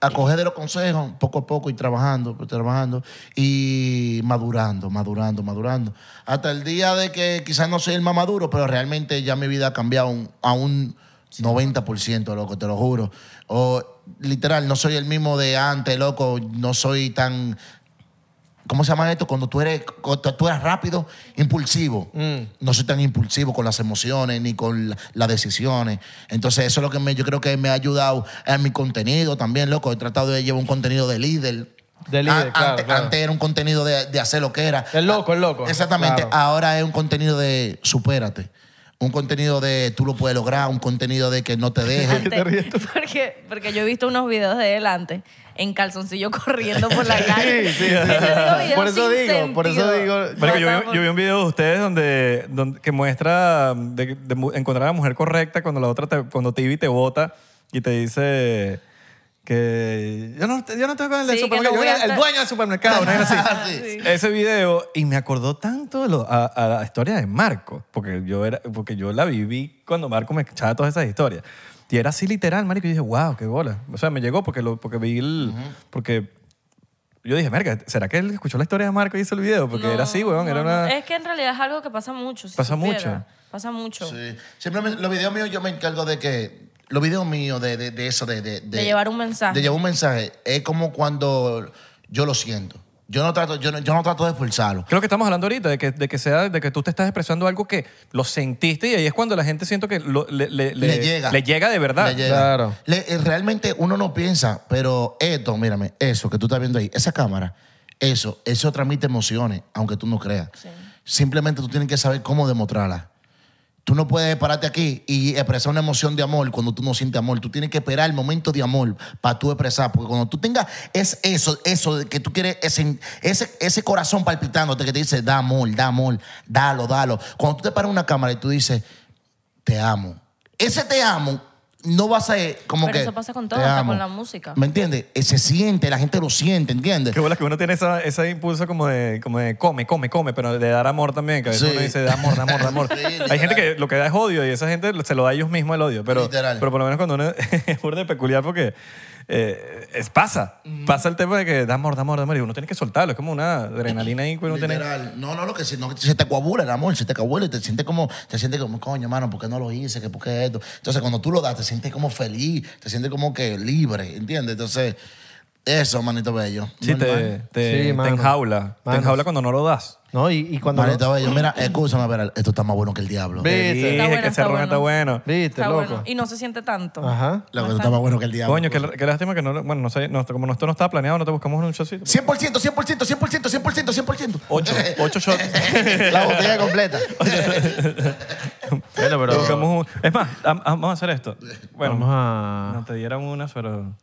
a coger de los consejos poco a poco y trabajando, pues, trabajando y madurando, madurando, madurando. Hasta el día de que quizás no soy el más maduro, pero realmente ya mi vida ha cambiado a un 90%, loco, te lo juro. O literal, no soy el mismo de antes, loco, no soy tan ¿Cómo se llama esto? Cuando tú eres, tú eres rápido, impulsivo. Mm. No soy tan impulsivo con las emociones ni con las decisiones. Entonces, eso es lo que yo creo que me ha ayudado en mi contenido también, loco. He tratado de llevar un contenido de líder. De líder, claro, antes, era un contenido de, hacer lo que era. El loco, el loco. Exactamente. Ahora es un contenido de supérate un contenido de tú lo puedes lograr, un contenido de que no te dejes. porque, porque yo he visto unos videos de él antes en calzoncillo corriendo por la calle. Sí, sí, por eso digo, por eso digo. yo, vi, un video de ustedes donde, que muestra um, de, encontrar a la mujer correcta cuando la otra te, cuando te y te bota y te dice que yo no, yo no estoy con el del supermercado, yo el dueño del supermercado, ¿no? así. Ese video, y me acordó tanto a, a, la historia de Marco, porque yo, era, porque yo la viví cuando Marco me echaba todas esas historias. Y era así literal, marico. Y yo dije, wow, qué bola. O sea, me llegó porque, lo, porque vi el... Porque yo dije, merga, ¿será que él escuchó la historia de Marco y hizo el video? Porque era así, weón, era Es que en realidad es algo que pasa mucho. pasa mucho. Pasa mucho. Sí. Simplemente los videos míos yo me encargo de que... Los videos míos de, eso, de, de, de... llevar un mensaje. De llevar un mensaje. Es como cuando yo lo siento. Yo no trato, yo no, yo no trato de forzarlo. Creo que estamos hablando ahorita de que, sea, de que tú te estás expresando algo que lo sentiste y ahí es cuando la gente siente que le, llega. de verdad. Claro. Eh, realmente uno no piensa, pero esto, mírame, eso que tú estás viendo ahí, esa cámara, eso, eso transmite emociones, aunque tú no creas. Simplemente tú tienes que saber cómo demostrarla. Tú no puedes pararte aquí y expresar una emoción de amor cuando tú no sientes amor. Tú tienes que esperar el momento de amor para tú expresar. Porque cuando tú tengas es eso, eso que tú quieres, ese, ese, ese, corazón palpitándote que te dice, da amor, da amor, dalo, dalo. Cuando tú te paras una cámara y tú dices, te amo. Ese te amo no vas a eh, como que eso pasa con todo, con la música. ¿Me entiendes? Eh, se siente, la gente lo siente, ¿entiendes? Qué bueno que uno tiene esa, ese impulso como de, como de come, come, come, pero de dar amor también, que a veces uno dice da amor, da amor, da amor. Hay gente que lo que da es odio y esa gente se lo da a ellos mismos el odio, pero, pero por lo menos cuando uno es de peculiar porque eh, es, pasa. Pasa el tema de que da amor, da amor, da amor. Y uno tiene que soltarlo. Es como una adrenalina ahí. No, no, lo que se, no, se te coagula el amor, se te coagula y te sientes como, te sientes como, coño, mano, ¿por qué no lo hice? ¿Qué, ¿Por qué esto? Entonces, cuando tú lo das, te sientes como feliz, te sientes como que libre, ¿entiendes? Entonces, eso, manito bello. Sí, te, te, enjaula. cuando no lo das. No, y, cuando. mira, escúchame, pero esto está más bueno que el diablo. Viste, dije que ese ron está bueno. Viste, Bueno. Y no se siente tanto. Ajá. Lo que está más bueno que el diablo. Coño, qué, pues. lástima que no. Bueno, no sé, como esto no estaba planeado, no te buscamos un shotcito. 100%, 100%, 100%, 100%, 100%, 8 Ocho, shots. La botella completa. pero. Es más, vamos a hacer esto. Bueno, vamos a. No te dieran una pero.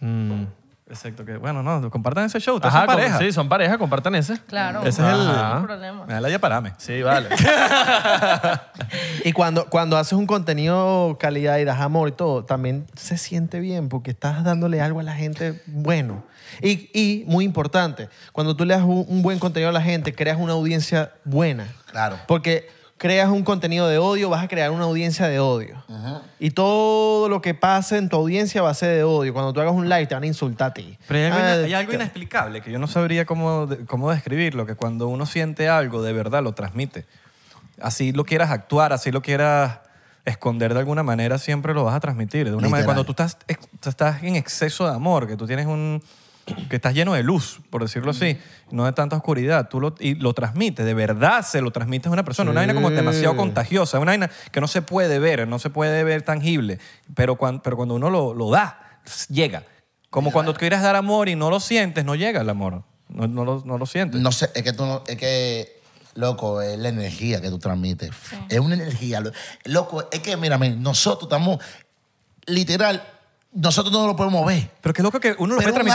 Mm. Exacto, que bueno, no, compartan ese show, pareja. sí, son pareja, compartan ese. Claro. Ese es el- problema. Me la ya parame. Sí, vale. Y cuando, cuando haces un contenido calidad y das amor y todo, también se siente bien porque estás dándole algo a la gente bueno. Y, muy importante, cuando tú le das un buen contenido a la gente, creas una audiencia buena. Claro. Porque creas un contenido de odio, vas a crear una audiencia de odio. Y todo lo que pase en tu audiencia va a ser de odio. Cuando tú hagas un like te van a insultar a ti. Pero hay algo, ah, inexplicable que yo no sabría cómo, cómo describirlo, que cuando uno siente algo de verdad lo transmite. Así lo quieras actuar, así lo quieras esconder de alguna manera, siempre lo vas a transmitir. De una manera, cuando tú estás, estás en exceso de amor, que tú tienes un que estás lleno de luz, por decirlo así, no de tanta oscuridad, tú lo, y lo transmites, de verdad se lo transmites a una persona, una vaina como demasiado contagiosa, una vaina que no se puede ver, no se puede ver tangible, pero cuando, pero cuando uno lo, da, llega. Como cuando quieres dar amor y no lo sientes, no llega el amor, no, no lo, sientes. No sé, es que tú es que loco, es la energía que tú transmites. Es una energía. Loco, es que, mira, nosotros estamos literal nosotros no lo podemos ver. Pero qué loco que uno lo puede por una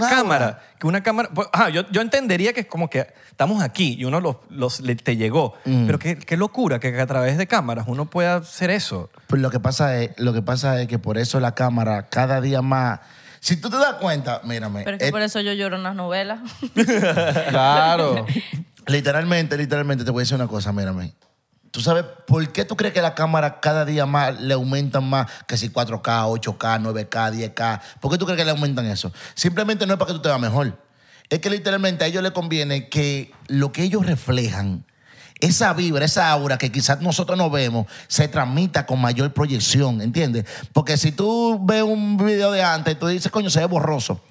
cámara. Que una cámara. Pues, yo, entendería que es como que estamos aquí y uno los, te llegó. Mm. Pero qué, locura que a través de cámaras uno pueda hacer eso. Pues lo que pasa es, lo que pasa es que por eso la cámara cada día más. Si tú te das cuenta, mírame. Pero es que eh, por eso yo lloro en las novelas. Claro. literalmente, literalmente te voy a decir una cosa, mírame. ¿Tú sabes por qué tú crees que la cámara cada día más le aumentan más que si 4K, 8K, 9K, 10K? ¿Por qué tú crees que le aumentan eso? Simplemente no es para que tú te veas mejor. Es que literalmente a ellos les conviene que lo que ellos reflejan, esa vibra, esa aura que quizás nosotros no vemos, se transmita con mayor proyección, ¿entiendes? Porque si tú ves un video de antes y tú dices, coño, se ve borroso,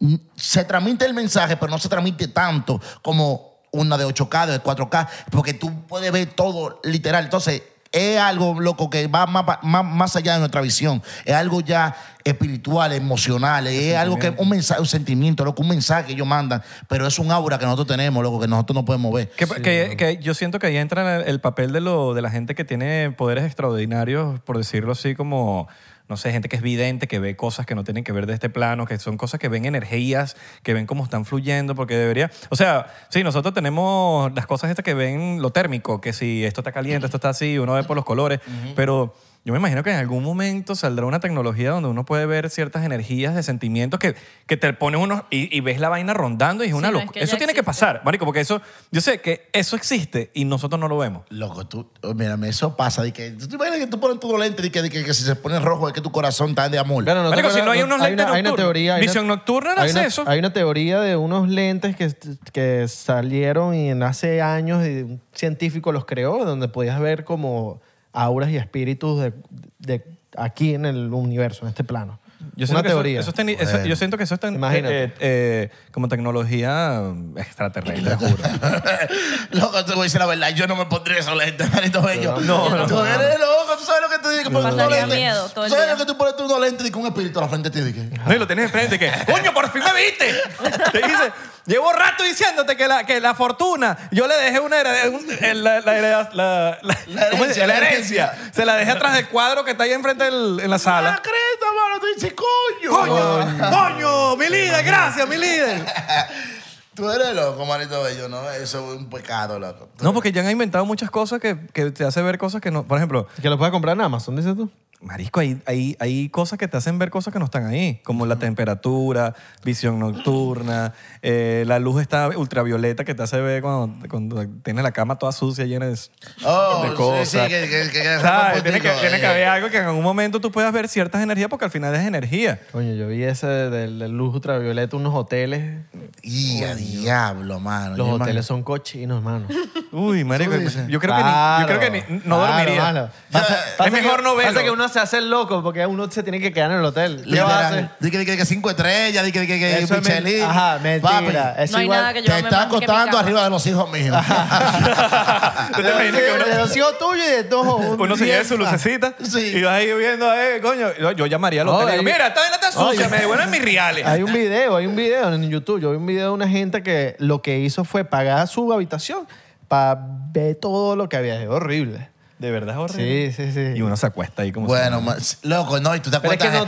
mm, se transmite el mensaje, pero no se transmite tanto como una de 8K, de 4K, porque tú puedes ver todo literal. Entonces, es algo loco que va más, allá de nuestra visión. Es algo ya espiritual, emocional. Es algo que un mensaje, un sentimiento, loco, un mensaje que ellos mandan. Pero es un aura que nosotros tenemos, loco, que nosotros no podemos ver. Que, yo siento que ahí entra el, papel de, lo, de la gente que tiene poderes extraordinarios, por decirlo así, como no sé, gente que es vidente, que ve cosas que no tienen que ver de este plano, que son cosas que ven energías, que ven cómo están fluyendo, porque debería. O sea, sí, nosotros tenemos las cosas estas que ven lo térmico, que si esto está caliente, esto está así, uno ve por los colores, pero yo me imagino que en algún momento saldrá una tecnología donde uno puede ver ciertas energías de sentimientos que, que te ponen unos y, ves la vaina rondando y es una locura. eso tiene que pasar, marico, porque eso, yo sé que eso existe y nosotros no lo vemos. Loco, tú, oh, mírame, eso pasa. De que, tú que tú pones tu lente y que, si se pone rojo es que tu corazón está de amor. Pero no marico, si no hay unos lentes teoría. Visión nocturna no es eso. Hay una teoría de unos lentes que, que salieron y en hace años y un científico los creó, donde podías ver como auras y espíritus de, de aquí en el universo, en este plano. Yo una teoría. yo siento que eso está eh, eh, eh, como tecnología mm, extraterrestre, te juro. loco, te voy a decir la verdad, yo no me pondría eso lente, Marito bello. No, no, Tú eres loco, tú sabes lo que te dices. Me pasaría miedo tú ¿Sabes lo que tú pones tú un lente y con un espíritu a la frente de ti? No, y lo tienes enfrente que, coño, por fin me viste. te dice, llevo rato diciéndote que la, que la fortuna, yo le dejé una herencia, la, herencia, se la dejé atrás del cuadro que está ahí enfrente en la sala. La crees, mano, tú dices, ¡Coño! ¡Coño! ¡Mi líder! ¡Gracias, mi líder! Tú eres loco, manito bello, ¿no? Eso es un pecado, loco. No, porque ya han inventado muchas cosas que, que te hace ver cosas que no. Por ejemplo. Que lo puedes comprar en Amazon, dices tú. Marisco, hay, hay, hay, cosas que te hacen ver cosas que no están ahí, como la temperatura, visión nocturna, eh, la luz está ultravioleta que te hace ver cuando, cuando tienes la cama toda sucia, llena de, oh, cosas. tiene que, eh. haber algo que en algún momento tú puedas ver ciertas energías porque al final es energía. Coño, yo vi ese de, luz ultravioleta, unos hoteles. ¡Y a diablo, mano! Los hoteles son cochinos, mano. Uy, marico, yo creo, que ni, yo creo que no dormiría. es mejor no verlo. que uno se hace el loco porque uno se tiene que quedar en el hotel. Dice que a que, cinco estrellas, dice que, que, Ajá, mentira. hay nada que yo te me estás acostando arriba de los hijos míos. uno- De los hijos tuyos y de todos. Uno se lleva su lucecita y vas ahí viendo, eh, coño. Yo, llamaría al hotel mira, está vaina está sucia, me devuelven mis reales. Hay un video, hay un video en YouTube. Yo vi un video de una gente que lo que hizo fue pagar su habitación para ver todo lo que había. Es horrible. De verdad es horrible. Sí, sí, sí. Y uno se acuesta ahí como Bueno, loco, no, y tú te acuestas.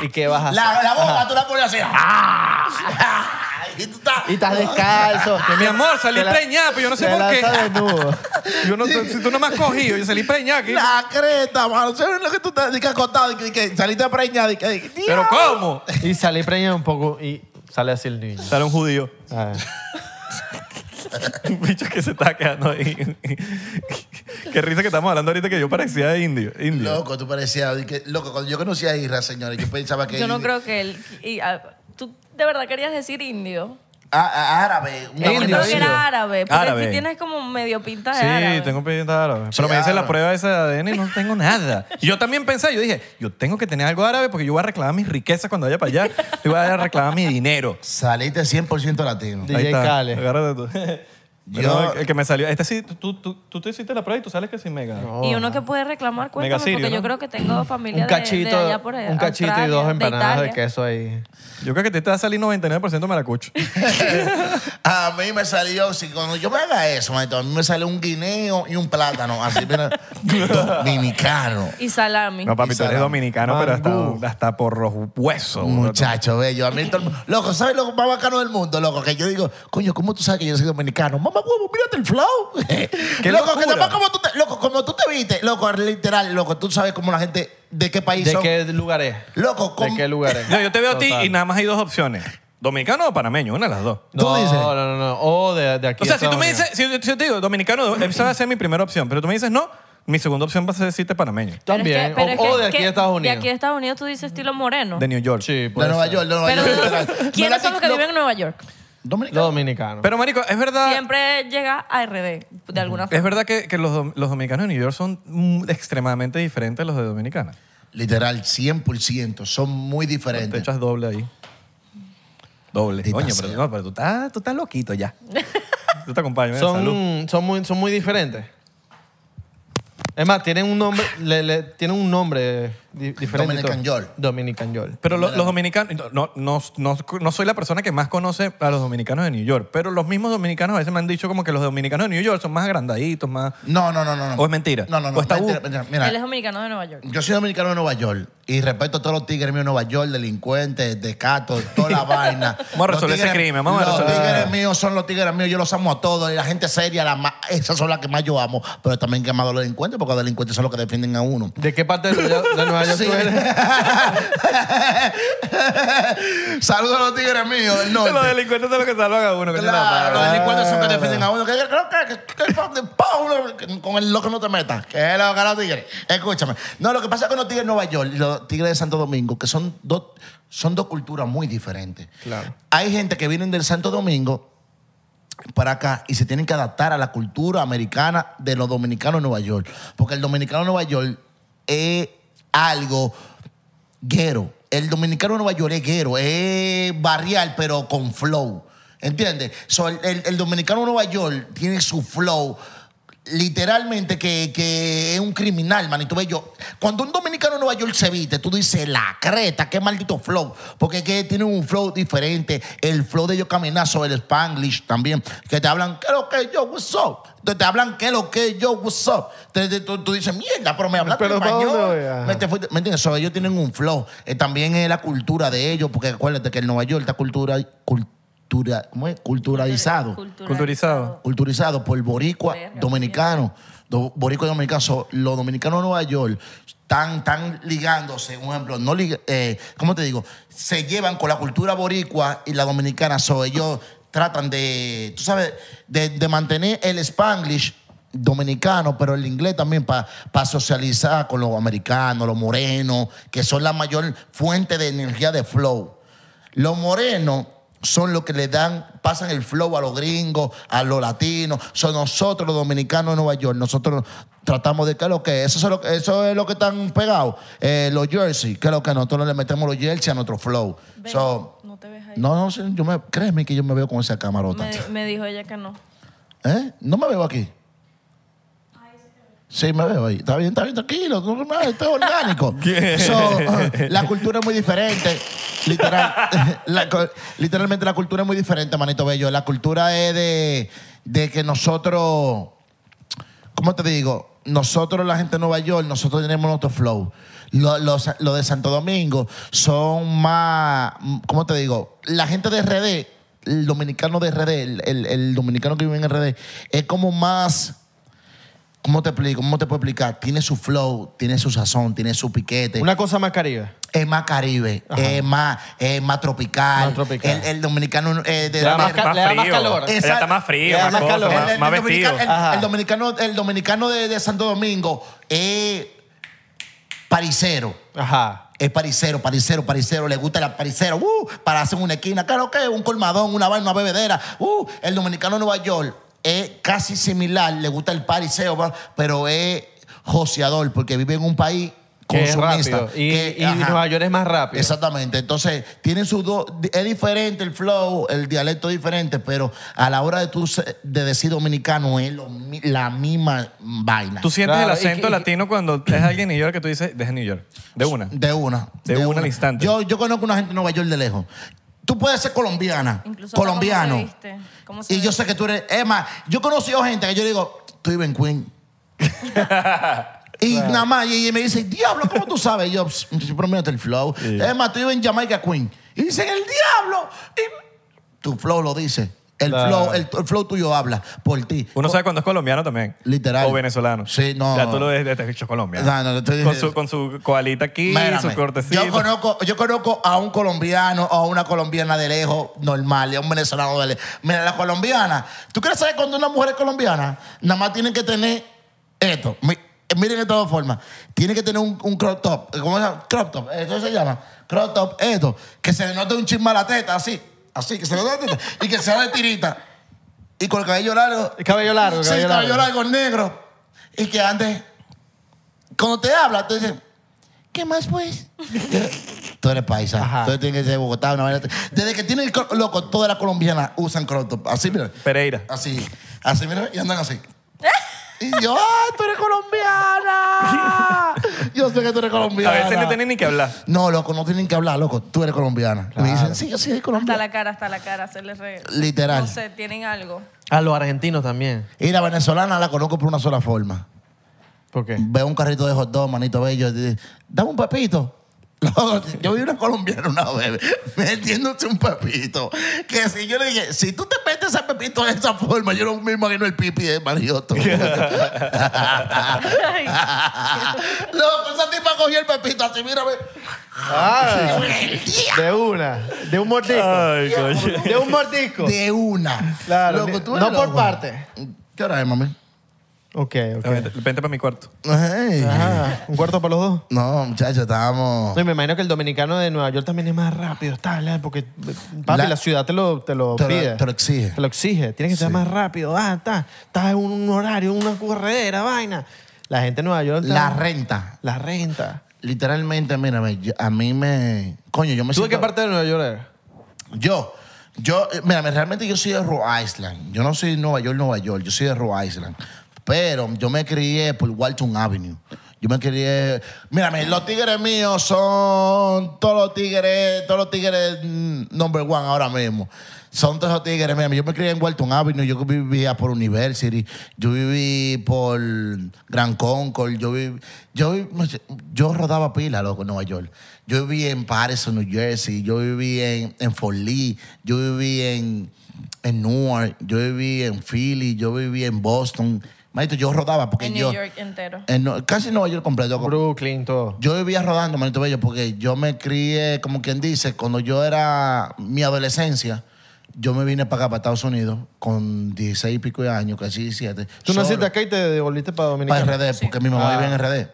¿Y qué vas a hacer? la, boca tú la pones así. ¡Ah! Y tú estás. Y estás descalzo. mi amor, salí preñada, pero pues yo no sé por qué. Yo no, si tú no me has cogido, yo salí preñada aquí. La creta, mano. ¿Sabes lo que tú estás? acostado, y que saliste preñada. y que- ¿Pero cómo? Y salí preñado un poco y sale así el niño. Sale un judío. Ah. un bicho que se está quedando ahí. Qué risa que estamos hablando ahorita que yo parecía indio. indio. Loco, tú parecías. Loco, cuando yo conocí a Isra, señora, yo pensaba que. Yo no creo que él... Ah, ¿Tú de verdad querías decir indio? Ah, ah, árabe. Una Yo era árabe. Porque aquí si tienes como medio pinta de árabe. Sí, tengo pinta de árabe. pero me dicen la prueba esa de ADN y no tengo nada. Y yo también pensé, yo dije, yo tengo que tener algo árabe porque yo voy a reclamar mis riquezas cuando vaya para allá. y voy a reclamar mi dinero. Saliste 100% latino. DJ Cale. Agárrate tú. yo, el que me salió. Este sí, tú, tú, tú te hiciste la prueba y tú sales que sin mega. Y uno que puede reclamar, cuéntame, porque yo creo que tengo familia un cachito, de, allá por allá, Un cachito y dos empanadas de, queso ahí. Yo creo que te va a salir 99% maracucho. a mí me salió, si cuando yo me haga eso, a mí me sale un guineo y un plátano, así, mira, dominicano. Y salami. No, papi, eres dominicano, pero hasta, por los huesos. Muchacho, bello. A mí, loco, ¿sabes lo más bacano del mundo, loco? Que yo digo, coño, ¿cómo tú sabes que yo soy dominicano? mamá mírate el flow. Qué loco, que como tú, te, loco, como tú te viste, loco, literal, loco, tú sabes cómo la gente, de qué país ¿De qué lugar es. Loco, ¿De qué lugares? No, yo te veo a ti y nada más hay dos opciones. Dominicano o panameño, una de las dos. ¿Tú No, dices? no, no, no. O de, de aquí. O sea, si tú me dices, si, yo- te digo dominicano, esa va a ser mi primera opción, pero tú me dices no, mi segunda opción va a ser decirte panameño. También. o, de aquí a Estados Unidos. De aquí a Estados Unidos tú dices estilo moreno. De New York. Sí, De Nueva York, de York. ¿quiénes son los que viven en Nueva York? Dominicano. Los dominicanos. Pero, Marico, es verdad. Siempre llega a RD, de alguna forma. Es verdad que, los, dominicanos de New York son mm, extremadamente diferentes a los de Dominicana. Literal, 100%. Son muy diferentes. Te echas doble ahí. Doble. Coño, pero, tú, estás, loquito ya. Yo te acompaño. Son, Son, muy, son muy diferentes. Es más, tienen un nombre, le- tienen un nombre diferente. Dominican Yol. Dominican Pero los dominicanos, no, no, no, soy la persona que más conoce a los dominicanos de New York, pero los mismos dominicanos a veces me han dicho como que los dominicanos de New York son más agrandaditos, más... No, no, no, no. ¿O es mentira? No, no, no. ¿O Mira, Él es dominicano de Nueva York. yo soy dominicano de Nueva York y respeto a todos los tigres míos de Nueva York, delincuentes, descatos, toda la vaina. Vamos a resolver ese crimen, Los tigres míos son los tigres míos, yo los amo a todos. Y la gente seria, esas son las que más yo amo. Pero también que amado a los delincuentes, porque los delincuentes son los que defienden a uno. ¿De qué parte de, Nueva York Saludos a los tigres míos Los delincuentes son los que salvan a uno. los delincuentes son los que defienden a uno. con el loco no te metas. ¿Qué es los tigres. Escúchame. No, lo que pasa con los tigres de Nueva York y los tigres de Santo Domingo, que son dos, son dos culturas muy diferentes. Claro. Hay gente que vienen del Santo Domingo para acá y se tienen que adaptar a la cultura americana de los dominicanos de Nueva York. Porque el dominicano de Nueva York es algo guero. El dominicano nueva york es guero, es barrial, pero con flow. ¿Entiendes? So, el, dominicano el, dominicano Nueva York tiene su flow, literalmente que, es un criminal, man. Y tú ves yo, cuando un dominicano en Nueva York se viste, tú dices, la creta, qué maldito flow. Porque que tiene un flow diferente. El flow de ellos caminar sobre el spanglish también. Que te hablan, ¿qué lo que yo? What's up? te hablan, ¿qué lo que yo? What's up? tú, dices, mierda, pero me hablan español. ¿Me, entiendes? ellos tienen un flow. Eh, también es la cultura de ellos. Porque acuérdate que en Nueva York esta cultura cultura, es? Culturalizado. Culturalizado. Culturizado. Culturizado por boricua dominicano. boricua dominicano. los dominicanos de Nueva York están, tan ligándose, un ejemplo, no eh, ¿cómo te digo? Se llevan con la cultura boricua y la dominicana. ellos tratan de, tú sabes, de, mantener el spanglish dominicano, pero el inglés también para socializar con los americanos, los morenos, que son la mayor fuente de energía de flow. Los morenos son los que le dan, pasan el flow a los gringos, a los latinos. Son nosotros, los dominicanos de Nueva York. Nosotros tratamos de que lo que eso es lo, eso es lo que están pegados. Eh, los jersey que lo que nosotros le metemos los jerseys a nuestro flow. no te ves ahí. No, no, yo me, créeme que yo me veo con esa camarota. Me, me dijo ella que no. ¿Eh? No me veo aquí. Sí, me veo ahí. Está bien, está bien, tranquilo. Esto es orgánico. la cultura es muy diferente. Literal, literalmente la cultura es muy diferente, manito bello. La cultura es de, de que nosotros, ¿cómo te digo? Nosotros, la gente de Nueva York, nosotros tenemos nuestro flow. Los lo, de Santo Domingo son más, ¿cómo te digo? La gente de RD, el dominicano de RD, el, el dominicano que vive en RD, es como más ¿Cómo te ¿Cómo te puedo explicar? Tiene su flow, tiene su sazón, tiene su piquete. Una cosa más caribe. Es más caribe, es más, es más tropical. El, dominicano eh, de más más frío, más, El, dominicano- el- dominicano, de, Santo Domingo es paricero. Ajá. Es paricero, paricero, paricero. Le gusta el paricero. Uh, para hacer una esquina. Claro que un colmadón, una vaina, una bebedera. Uh, el dominicano de Nueva York es casi similar, le gusta el pariseo, pero es joseador porque vive en un país consumista. Que y, Nueva York es más rápido. Exactamente. Entonces, tiene sus dos. Es diferente el flow, el dialecto es diferente, pero a la hora de de decir dominicano es la misma vaina. ¿Tú sientes el acento latino cuando es alguien de New York que tú dices, de New York? De una. De una. De, una, al instante. Yo, yo conozco una gente de Nueva York de lejos Tú puedes ser colombiana, colombiano. y yo sé que tú eres. Es más, yo he conocido gente que yo digo, tú vives en Queen. y nada más, y, me dice, diablo, ¿cómo tú sabes? Y yo, pero mm, mírate el flow. Emma, Es más, tú vives en Jamaica Queen. Y dicen, el diablo. Y tu flow lo dice. El, flow, tuyo habla por ti. Uno sabe cuando es colombiano también. Literal. O venezolano. Sí, no. Ya tú lo has dicho colombiano. No, no, con, su, con su coalita aquí, su cortecito. Yo conozco, a un colombiano o a una colombiana de lejos normal y a un venezolano de lejos. Mira, la colombiana. ¿Tú quieres saber cuando una mujer es colombiana? Nada más tienen que tener esto. Eh, miren de todas formas. Tiene que tener un, crop top. ¿Cómo se llama? Crop top. Eso se llama. Crop top. Esto. Que se denote un chisme a la teta, así Así, que se ve y que se de tirita. Y con el cabello largo. El cabello largo, el cabello, sí, cabello largo. el negro. Y que antes, cuando te habla, te dices ¿qué más pues? tú eres paisa. Tú tienes que ser de Bogotá, una vaina. Desde que tiene el loco, todas las colombianas usan crop Así, mira. Pereira. Así. Así, mira, y andan así. y yo, ¡ah, tú eres colombiana! que tú eres colombiana. A veces no tienen ni que hablar. No, loco, no tienen que hablar, loco. Tú eres colombiana. Me dicen, sí, yo sí soy colombiana. Hasta la cara, hasta la cara, hacerle re... Literal. No sé, tienen algo. A ah, los argentinos también. Y la venezolana la conozco por una sola forma. ¿Por qué? Veo un carrito de hot dog, manito bello. dice, Dame un pepito. yo vi una colombiana una vez metiéndose un pepito. Que si yo le dije, si tú te metes a pepito de esa forma, yo no me imagino el pipi de No, Loco, pues esa tipa cogió el pepito así, mírame. Ah, pues, de una, de un mordisco. de un mordisco. De una. Claro. no por parte. ¿Qué hora es, mami? Ok, ok. Vente para mi cuarto. Ajá, ¿Un cuarto para los dos? No, muchachos, estábamos. No, me imagino que el dominicano de Nueva York también es más rápido, está, porque papi, la, ciudad te lo, pide. te lo exige. Te lo exige. tiene que ser más rápido. Ah, está. Estás en un horario, una corredera, vaina. La gente de Nueva York. La renta. La renta. Literalmente, mírame, a mí me. Coño, yo me ¿Tú de qué parte de Nueva York eres? Yo, yo, mira realmente yo soy de Rhode Island. Yo no soy de Nueva York, Nueva York. Yo soy de Rhode Island. Pero yo me crié por Walton Avenue. Yo me crié. Mírame, los tigres míos son todos los tigres, todos los tigres mm, number one ahora mismo. Son todos los tigres. míos. yo me crié en Walton Avenue, yo vivía por University, yo viví por Grand Concord, yo viví, yo, yo rodaba pila, loco, en Nueva York. Yo viví en en New Jersey, yo viví en, en Fort yo viví en, en Newark, yo viví en Philly, yo viví en Boston. Manito, yo rodaba porque en New York entero. En, casi Nueva York completo. Brooklyn, todo. Yo vivía rodando, manito bello, porque yo me crié, como quien dice, cuando yo era mi adolescencia, yo me vine para acá, para Estados Unidos, con 16 y pico de años, casi 17. ¿Tú naciste acá y te devolviste para Dominicana? Para RD, porque mi mamá ah. vivía vive en RD.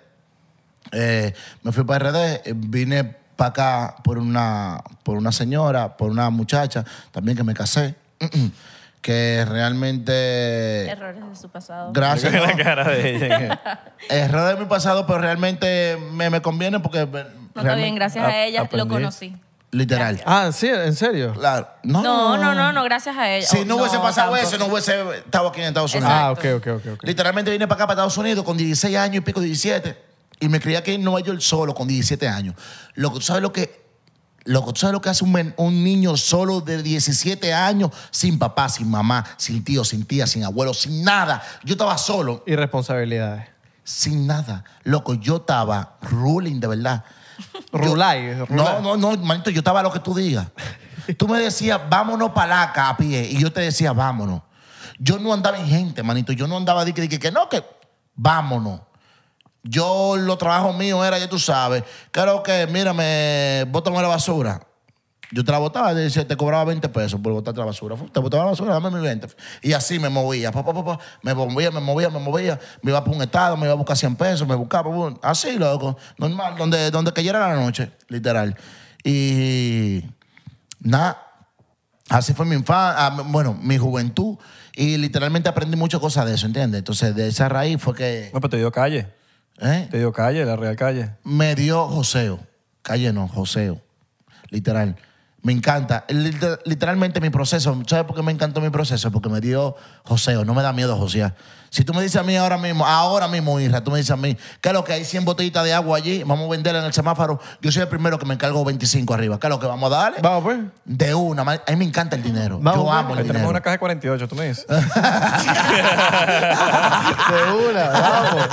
Eh, me fui para RD, eh, vine para acá por una, por una señora, por una muchacha, también que me casé. que realmente... Errores de su pasado. Gracias. La cara de ella. ¿eh? Errores de mi pasado, pero realmente me, me conviene porque... No, está gracias a, ella lo conocí. Literal. Ah, sí, en serio. Claro. No, no, no, no, gracias a ella. Si oh, no, hubiese pasado eso, no hubiese estado aquí en Estados Unidos. Ah, ok, ok, ok. Literalmente vine para acá, para Estados Unidos, con 16 años y pico, 17. Y me crié no en yo el solo, con 17 años. Lo, ¿Sabes lo que Loco, ¿tú sabes lo que hace un, niño solo de 17 años, sin papá, sin mamá, sin tío, sin tía, sin abuelo, sin nada? Yo estaba solo. Irresponsabilidades. Sin nada. Loco, yo estaba ruling, de verdad. Rulay. No, no, no, manito, yo estaba lo que tú digas. Tú me decías, vámonos para acá a pie. Y yo te decía, vámonos. Yo no andaba en gente, manito. Yo no andaba de que, que, que no, que vámonos. Yo, lo trabajo mío era, ya tú sabes, creo que, mira, me mírame, bótame la basura. Yo te la botaba, te cobraba 20 pesos por botarte la basura. Te botaba la basura, dame mi 20. Y así me movía. me movía, me movía, me movía. Me iba para un estado, me iba a buscar 100 pesos, me buscaba. Así, loco. Normal, donde, donde cayera la noche, literal. Y nada, así fue mi infancia, ah, bueno, mi juventud. Y literalmente aprendí muchas cosas de eso, ¿entiendes? Entonces, de esa raíz fue que... No, pero te dio calle. ¿Eh? Te dio calle, la Real Calle. Me dio joseo. Calle no, joseo. Literal. Me encanta. literalmente mi proceso. ¿Sabes por qué me encantó mi proceso? Porque me dio joseo. No me da miedo josear. Si tú me dices a mí ahora mismo, ahora mismo, hija, tú me dices a mí, ¿qué es lo que hay 100 botellitas de agua allí? Vamos a venderla en el semáforo. Yo soy el primero que me encargo 25 arriba. ¿Qué es lo que vamos a darle? Vamos, pues. De una. A mí me encanta el dinero. Yo pues. amo el dinero. Tenemos una caja de 48, tú me dices. de una, vamos.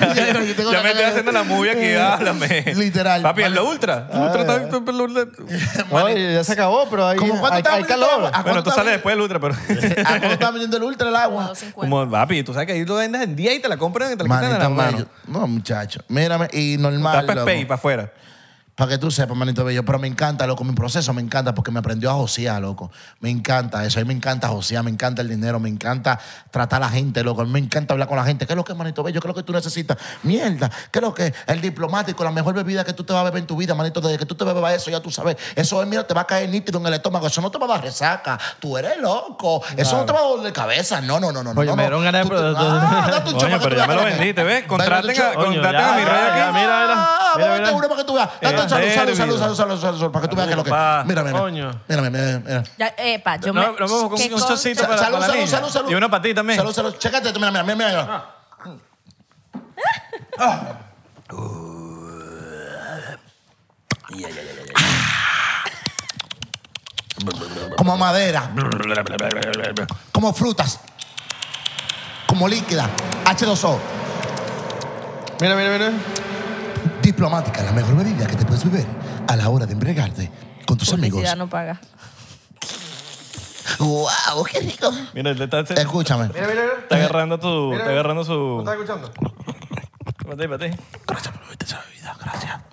yo, me estoy haciendo la movie aquí, eh, háblame. Literal. Papi, es lo ultra. ultra está, ah. ultra Oye, ya se acabó, pero ahí. ¿Cómo hay, hay calor. Bueno, tú sales después del ultra, pero... ¿A cuánto está vendiendo el ultra el agua? Como, papi, y tú sabes que ahí lo vendes en 10 y te la compran y te la quitan de la mano. No, muchacho. Mírame, y normal. Está loco. para afuera. Para que tú sepas, manito bello. Pero me encanta, loco. Mi proceso me encanta porque me aprendió a josear, loco. Me encanta eso. A mí me encanta josear, me encanta el dinero, me encanta tratar a la gente, loco. me encanta hablar con la gente. ¿Qué es lo que, manito bello? ¿Qué es lo que tú necesitas? Mierda. ¿Qué es lo que? El diplomático, la mejor bebida que tú te vas a beber en tu vida, manito. Desde que tú te bebas eso, ya tú sabes. Eso es, mira, te va a caer nítido en el estómago. Eso no te va a dar resaca. Tú eres loco. Eso no te va a doler cabeza. No, no, no, no. no, me pero me lo vendiste, ¿ves? Contraten a, mi rey Mira, mira. Ah, mira, mira. que tú salud, salud, salud, salud, para que tú veas que lo que. Mírame, mírame. Mírame, mira. epa, yo me. Salud, salud, salud, Y uno para ti también. Salud, salud. Chécate, mira, mira, mira, mira. Ah. Ah. Como madera. Como frutas. Como líquida. H2O. Mira, mira, mira. Diplomática, la mejor bebida que te puedes beber a la hora de embriagarte con tus amigos. ya no paga. ¡Wow! ¡Qué rico! Mira, Escúchame. Mira, mira, mira. está eh. agarrando tu. Está agarrando su. estás escuchando?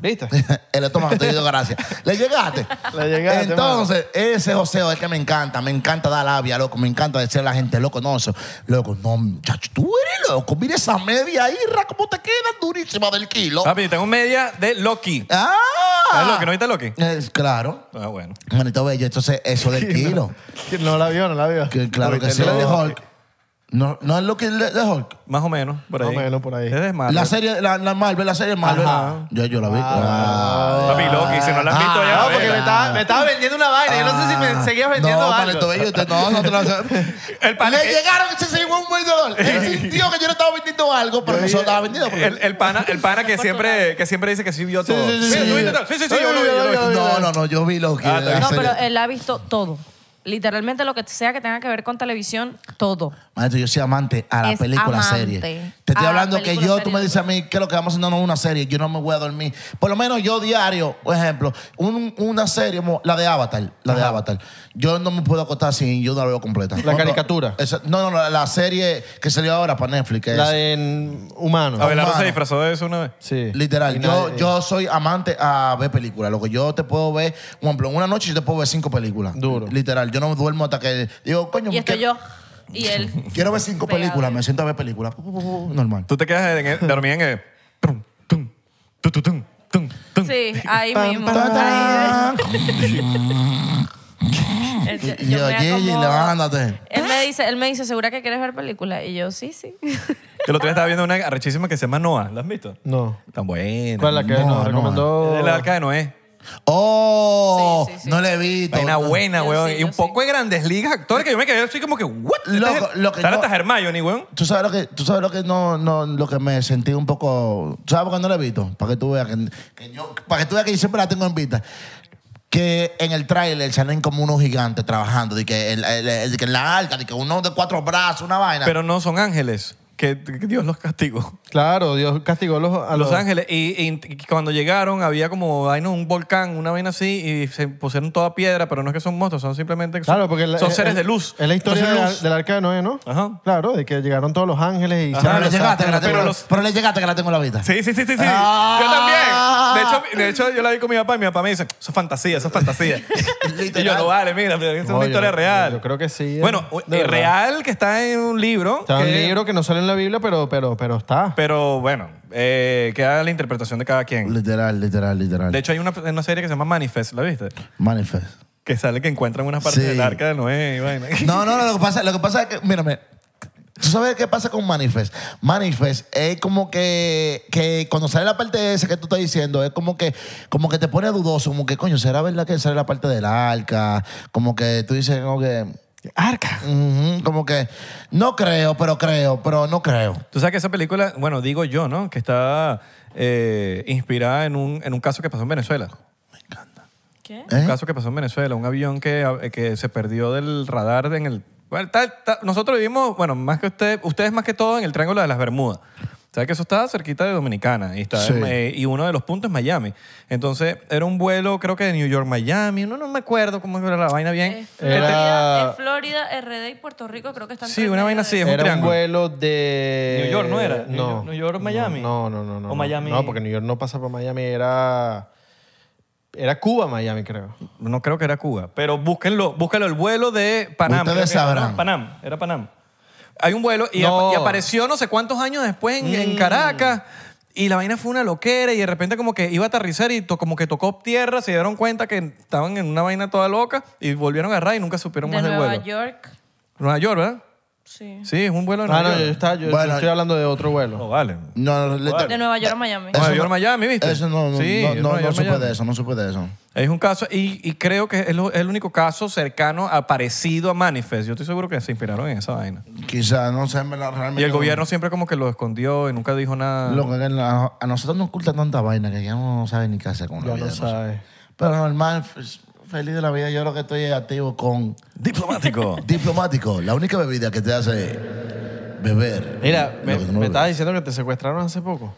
¿Viste? el estómago te dio gracias. ¿Le llegaste? Le llegaste. Entonces, ese José, es que me encanta. Me encanta dar labia, loco. Me encanta decirle a la gente, loco, no, eso. Loco, no, muchacho, tú eres loco. Mira esa media ahí, cómo te queda durísima del kilo. Papi, tengo media de Loki. ¡Ah! ¿Es Loki? ¿No viste Loki? claro. Ah, bueno. Manito bello, entonces eso del kilo. No, no la vio? No la vio. claro que sí, la de no, no es lo que es Más o menos, por ahí. Más o menos, por ahí. La serie, la, la Marvel, la serie Marvel. Ajá. Yo, yo la vi. Ah, ah. Papi Loki, si no la has visto ah. porque me estaba, me vendiendo una vaina. Yo no sé si me ah. seguías vendiendo no, algo. Palito, yo, no, no te lo El pana. Le llegaron que se llevó un buen dolor. Él dijo que yo no estaba vendiendo algo, pero solo estaba vendiendo. El, el pana, el pana que, siempre, que siempre dice que sí vio todo. Sí, sí, sí. yo lo vi. No, no, no, yo vi Loki. No, pero él ha visto todo. Literalmente lo que sea que tenga que ver con televisión, todo. Maestro, yo soy amante a la película amante. serie. Te estoy ah, hablando que yo, tú me dices a mí, qué es lo que vamos haciendo una serie, yo no me voy a dormir. Por lo menos yo diario, por ejemplo, una serie, la de Avatar, la de Avatar. Yo no me puedo acostar sin, yo no la veo completa. ¿La caricatura? no, no, la, serie que salió ahora para Netflix. la de Humano. no se disfrazó de eso una vez. Sí. Literal. Yo, yo soy amante a ver películas. Lo que yo te puedo ver, por ejemplo, en una noche yo te puedo ver cinco películas. Duro. Literal. Yo no duermo hasta que digo, coño. Y es que yo. Y él. Quiero ver cinco películas, me siento a ver películas. Normal. Tú te quedas en dormida en el. Sí, ahí mismo. yo Y yo, me Gigi, levántate. Él me dice, él me dice, ¿segura que quieres ver películas? Y yo, sí, sí. Que el otro día estaba viendo una arrechísima que se llama Noah. ¿La has visto? No. Tan buena. ¿Cuál es la que nos recomendó? la de Noé. ¡Oh! No le he visto. buena, weón. y un poco de grandes ligas Todo actores que yo me quedé así como que, ¿what? lo hasta Hermione, ¿Tú sabes lo que, tú sabes lo que no, no, lo que me sentí un poco. ¿Tú ¿Sabes por qué no le he visto? Para que tú veas que, yo, para que tú veas que siempre la tengo en vista. Que en el tráiler salen como unos gigantes trabajando, de que en la alta, de que uno de cuatro brazos, una vaina. Pero no son ángeles que Dios los castigó. Claro, Dios castigó a los, Ángeles. Y, cuando llegaron había como ay, un volcán, una vaina así, y se pusieron toda piedra, pero no es que son monstruos, son simplemente claro, porque seres de luz. Es la historia del arca de Noé, ¿no? Ajá. Claro, de que llegaron todos los ángeles y... pero, le llegaste, la llegaste que la tengo la vida. Sí, sí, sí, sí. sí. Ah. Yo también. De hecho, ah. de hecho, yo la vi con mi papá y mi papá me dice, eso es fantasía, eso es fantasía. y yo, no vale, mira, es una historia real. Yo creo que sí. Bueno, eh, real que está en un libro. Está en un libro que no sale en la Biblia, pero, pero, pero está. Pero bueno, eh, queda la interpretación de cada quien. Literal, literal, literal. De hecho, hay una, una serie que se llama Manifest, ¿la viste? Manifest. Que sale que encuentran unas partes del arca de Noé y vaina. No, no, lo que pasa, lo que pasa es que, mírame, ¿Tú sabes qué pasa con Manifest? Manifest es como que, cuando sale la parte esa que tú estás diciendo, es como que, como que te pone dudoso, como que, coño, ¿será verdad que sale la parte del arca? Como que tú dices, como que... Arca. como que no creo, pero creo, pero no creo. Tú sabes que esa película, bueno, digo yo, ¿no? Que está eh, inspirada en un, caso que pasó en Venezuela. Me encanta. ¿Qué? ¿Eh? Un caso que pasó en Venezuela, un avión que eh, se perdió del radar en el bueno, nosotros vivimos, bueno, más que usted, ustedes más que todo en el Triángulo de las Bermudas. ¿Sabes que eso estaba cerquita de Dominicana y, uno de los puntos es Miami. Entonces, era un vuelo, creo que de New York, Miami. No, no me acuerdo cómo era la vaina bien. Era... En Florida, RD y Puerto Rico creo que están... Sí, una vaina así, es un Era un vuelo de... New York, ¿no era? No. New York, Miami. No, no, no. no o Miami. No, porque New York no pasa por Miami, era... Era Cuba, Miami, creo. No creo que era Cuba, pero búsquenlo, búsquenlo el vuelo de Panam. Ustedes Panam, era Panam. Hay un vuelo y, apareció no sé cuántos años después en, mm. Caracas y la vaina fue una loquera y de repente como que iba a aterrizar y como que tocó tierra, se dieron cuenta que estaban en una vaina toda loca y volvieron a agarrar y nunca supieron más del Nueva York Nueva York, ¿verdad? Sí. es un vuelo de Nueva York. yo, no, yo- estoy hablando de otro vuelo. No vale. De Nueva York a Miami. Nueva York, a Miami, ¿viste? eso no, no, Sí, no, no, Nueva no supe de eso, no supe de eso. Es un caso, y, creo que es el único caso cercano parecido a Manifest. Yo estoy seguro que se inspiraron en esa vaina. Quizás no sé, me la realmente. Y el gobierno siempre como que lo escondió y nunca dijo nada. Lo que a nosotros nos oculta tanta vaina que ya no sabe ni qué hacer con la Ya no Pero normal, pues, feliz de la vida. Yo lo que estoy activo con. Diplomático. Diplomático. La única bebida que te hace beber. Mira, me, estaba diciendo que te secuestraron hace poco.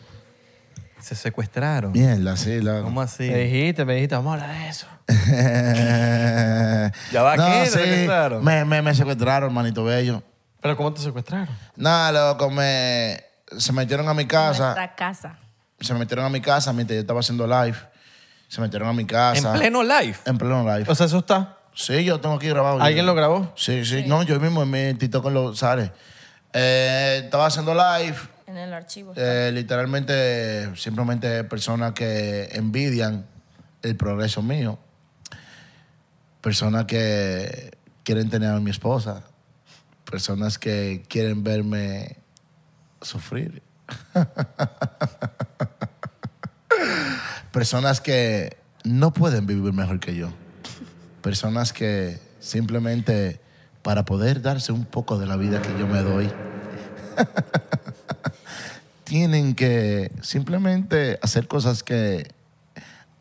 Se secuestraron. Mierda, sí, la. ¿Cómo así? Me dijiste, me dijiste, vamos a hablar de eso. ya va, aquí, secuestraron? Me, secuestraron, hermanito bello. ¿Pero cómo te secuestraron? Nada, loco, me. Se metieron a mi casa. A casa. Se metieron a mi casa mientras yo estaba haciendo live. Se metieron a mi casa. En pleno live. En pleno live. O sea, eso está. Sí, yo tengo aquí grabado. ¿Alguien lo grabó? Sí, sí, No, yo mismo en mi TikTok lo sale. Eh, estaba haciendo live. En el archivo. Eh, literalmente, simplemente personas que envidian el progreso mío. Personas que quieren tener a mi esposa. Personas que quieren verme sufrir. Personas que no pueden vivir mejor que yo. Personas que simplemente para poder darse un poco de la vida que yo me doy, tienen que simplemente hacer cosas que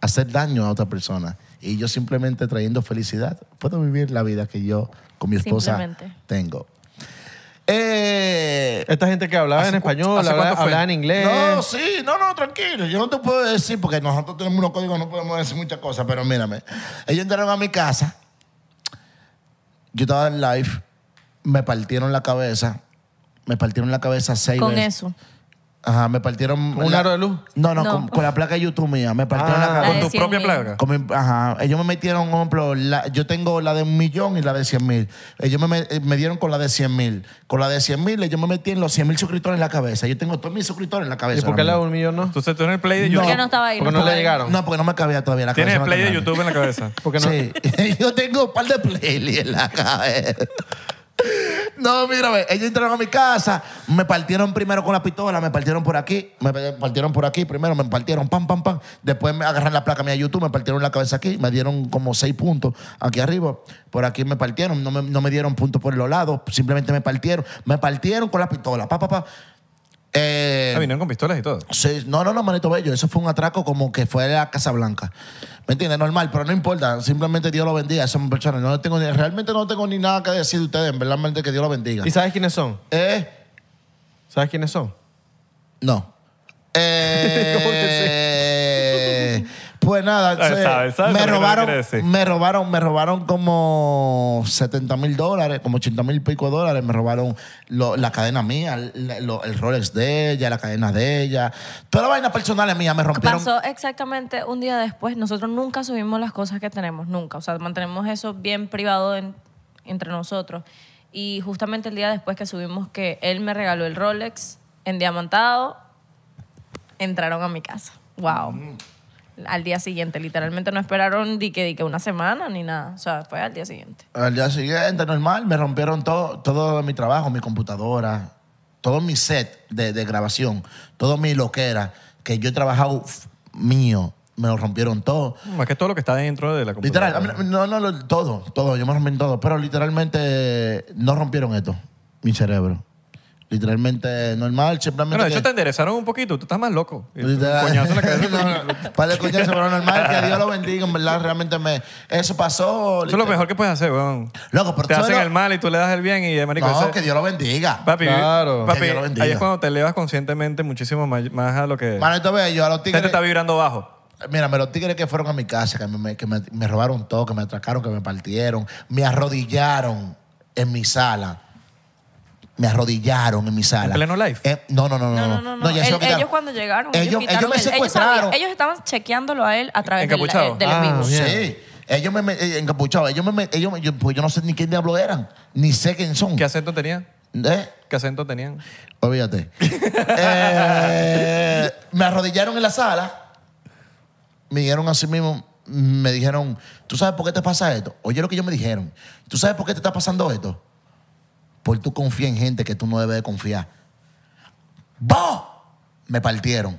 hacer daño a otra persona. Y yo simplemente trayendo felicidad, puedo vivir la vida que yo con mi esposa tengo. Eh, Esta gente que hablaba en español, hablaba, en inglés. No, sí, no, no, tranquilo. Yo no te puedo decir porque nosotros tenemos unos códigos, no podemos decir muchas cosas, pero mírame. Ellos entraron a mi casa, yo estaba en live, me partieron la cabeza, me partieron la cabeza seis veces. Con eso. Ajá, me partieron. ¿Un aro de luz? No, no, Con, la placa de YouTube mía. Me partieron ah, la con tu propia placa ajá, ellos me metieron, por ejemplo, yo tengo la de un millón y la de 100 mil. Ellos me, eh, me- dieron con la de 100 mil. Con la de 100 mil, ellos me metieron los 100 mil suscriptores en la cabeza. Yo tengo todos mis suscriptores en la cabeza. ¿Y por qué la de un millón no? Entonces tú en el play de YouTube. Porque no estaba ahí. Porque no le llegaron. No, porque no me cabía todavía la Tienes el play de YouTube en la cabeza. no. Sí, yo tengo un par de playlists en la cabeza. No, mírame, ellos entraron a mi casa, me partieron primero con la pistola, me partieron por aquí, me partieron por aquí, primero me partieron, pam, pam, pam. Después me agarraron la placa mía de YouTube, me partieron la cabeza aquí, me dieron como seis puntos aquí arriba, por aquí me partieron, no me, dieron puntos por los lados, simplemente me partieron, me partieron con la pistola, pa, pa, pa. Eh, ah, vinieron con pistolas y todo. Sí, no, no, no, manito bello. Eso fue un atraco como que fue a Blanca ¿Me entiendes? Normal, pero no importa. Simplemente Dios lo bendiga. Esas personas. No tengo, realmente no tengo ni nada que decir de ustedes. Verdaderamente que Dios lo bendiga. ¿Y sabes quiénes son? ¿Eh? ¿Sabes quiénes son? No. Eh, pues nada, me robaron, me robaron, como 70 mil dólares, como 80 mil pico dólares. Me robaron la cadena mía, el, Rolex de ella, la cadena de ella. toda vaina vainas personales mía me rompieron. Pasó exactamente un día después. Nosotros nunca subimos las cosas que tenemos, nunca. O sea, mantenemos eso bien privado entre nosotros. Y justamente el día después que subimos que él me regaló el Rolex en diamantado, entraron a mi casa. Wow al día siguiente. Literalmente no esperaron ni que, que una semana ni nada. O sea, fue al día siguiente. Al día siguiente, normal, me rompieron todo, todo mi trabajo, mi computadora, todo mi set de, grabación, todo mi loquera, que yo he trabajado mío, me lo rompieron todo. Más que todo lo que está dentro de la computadora. Literal, no, no todo, todo, yo me rompí todo, pero literalmente no rompieron esto, mi cerebro literalmente normal, simplemente. No, de hecho te enderezaron un poquito, tú estás más loco. Literal... Un coñazo en la cabeza. para el coñazo, pero normal, que Dios lo bendiga, en verdad, realmente me. Eso pasó. Eso es lo mejor que puedes hacer, weón. Loco, pero Te hacen el mal y tú le das el bien y, eh, marico, No, que Dios lo bendiga. Papi, claro. ahí es cuando te elevas conscientemente muchísimo más, a lo que. Mano, entonces, yo a los tigres. te está vibrando bajo. Mira, me los tigres que fueron a mi casa, que me, que me robaron todo, que me atracaron, que me partieron, me arrodillaron en mi sala me arrodillaron en mi sala. ¿En pleno live? Eh, no, no, no, no, ellos cuando llegaron, ellos, me secuestraron. Ellos, estaban chequeándolo a él a través del, eh, ah, Sí. Ellos me, eh, encapucharon. ellos me, yo, pues yo no sé ni quién diablos eran, ni sé quién son. ¿Qué acento tenían? ¿Eh? ¿Qué acento tenían? Olvídate. me arrodillaron en la sala, me dijeron así mismo, me dijeron, ¿tú sabes por qué te pasa esto? Oye lo que ellos me dijeron, ¿tú sabes por qué te está pasando esto? por tú confías en gente que tú no debes de confiar. Bo, Me partieron.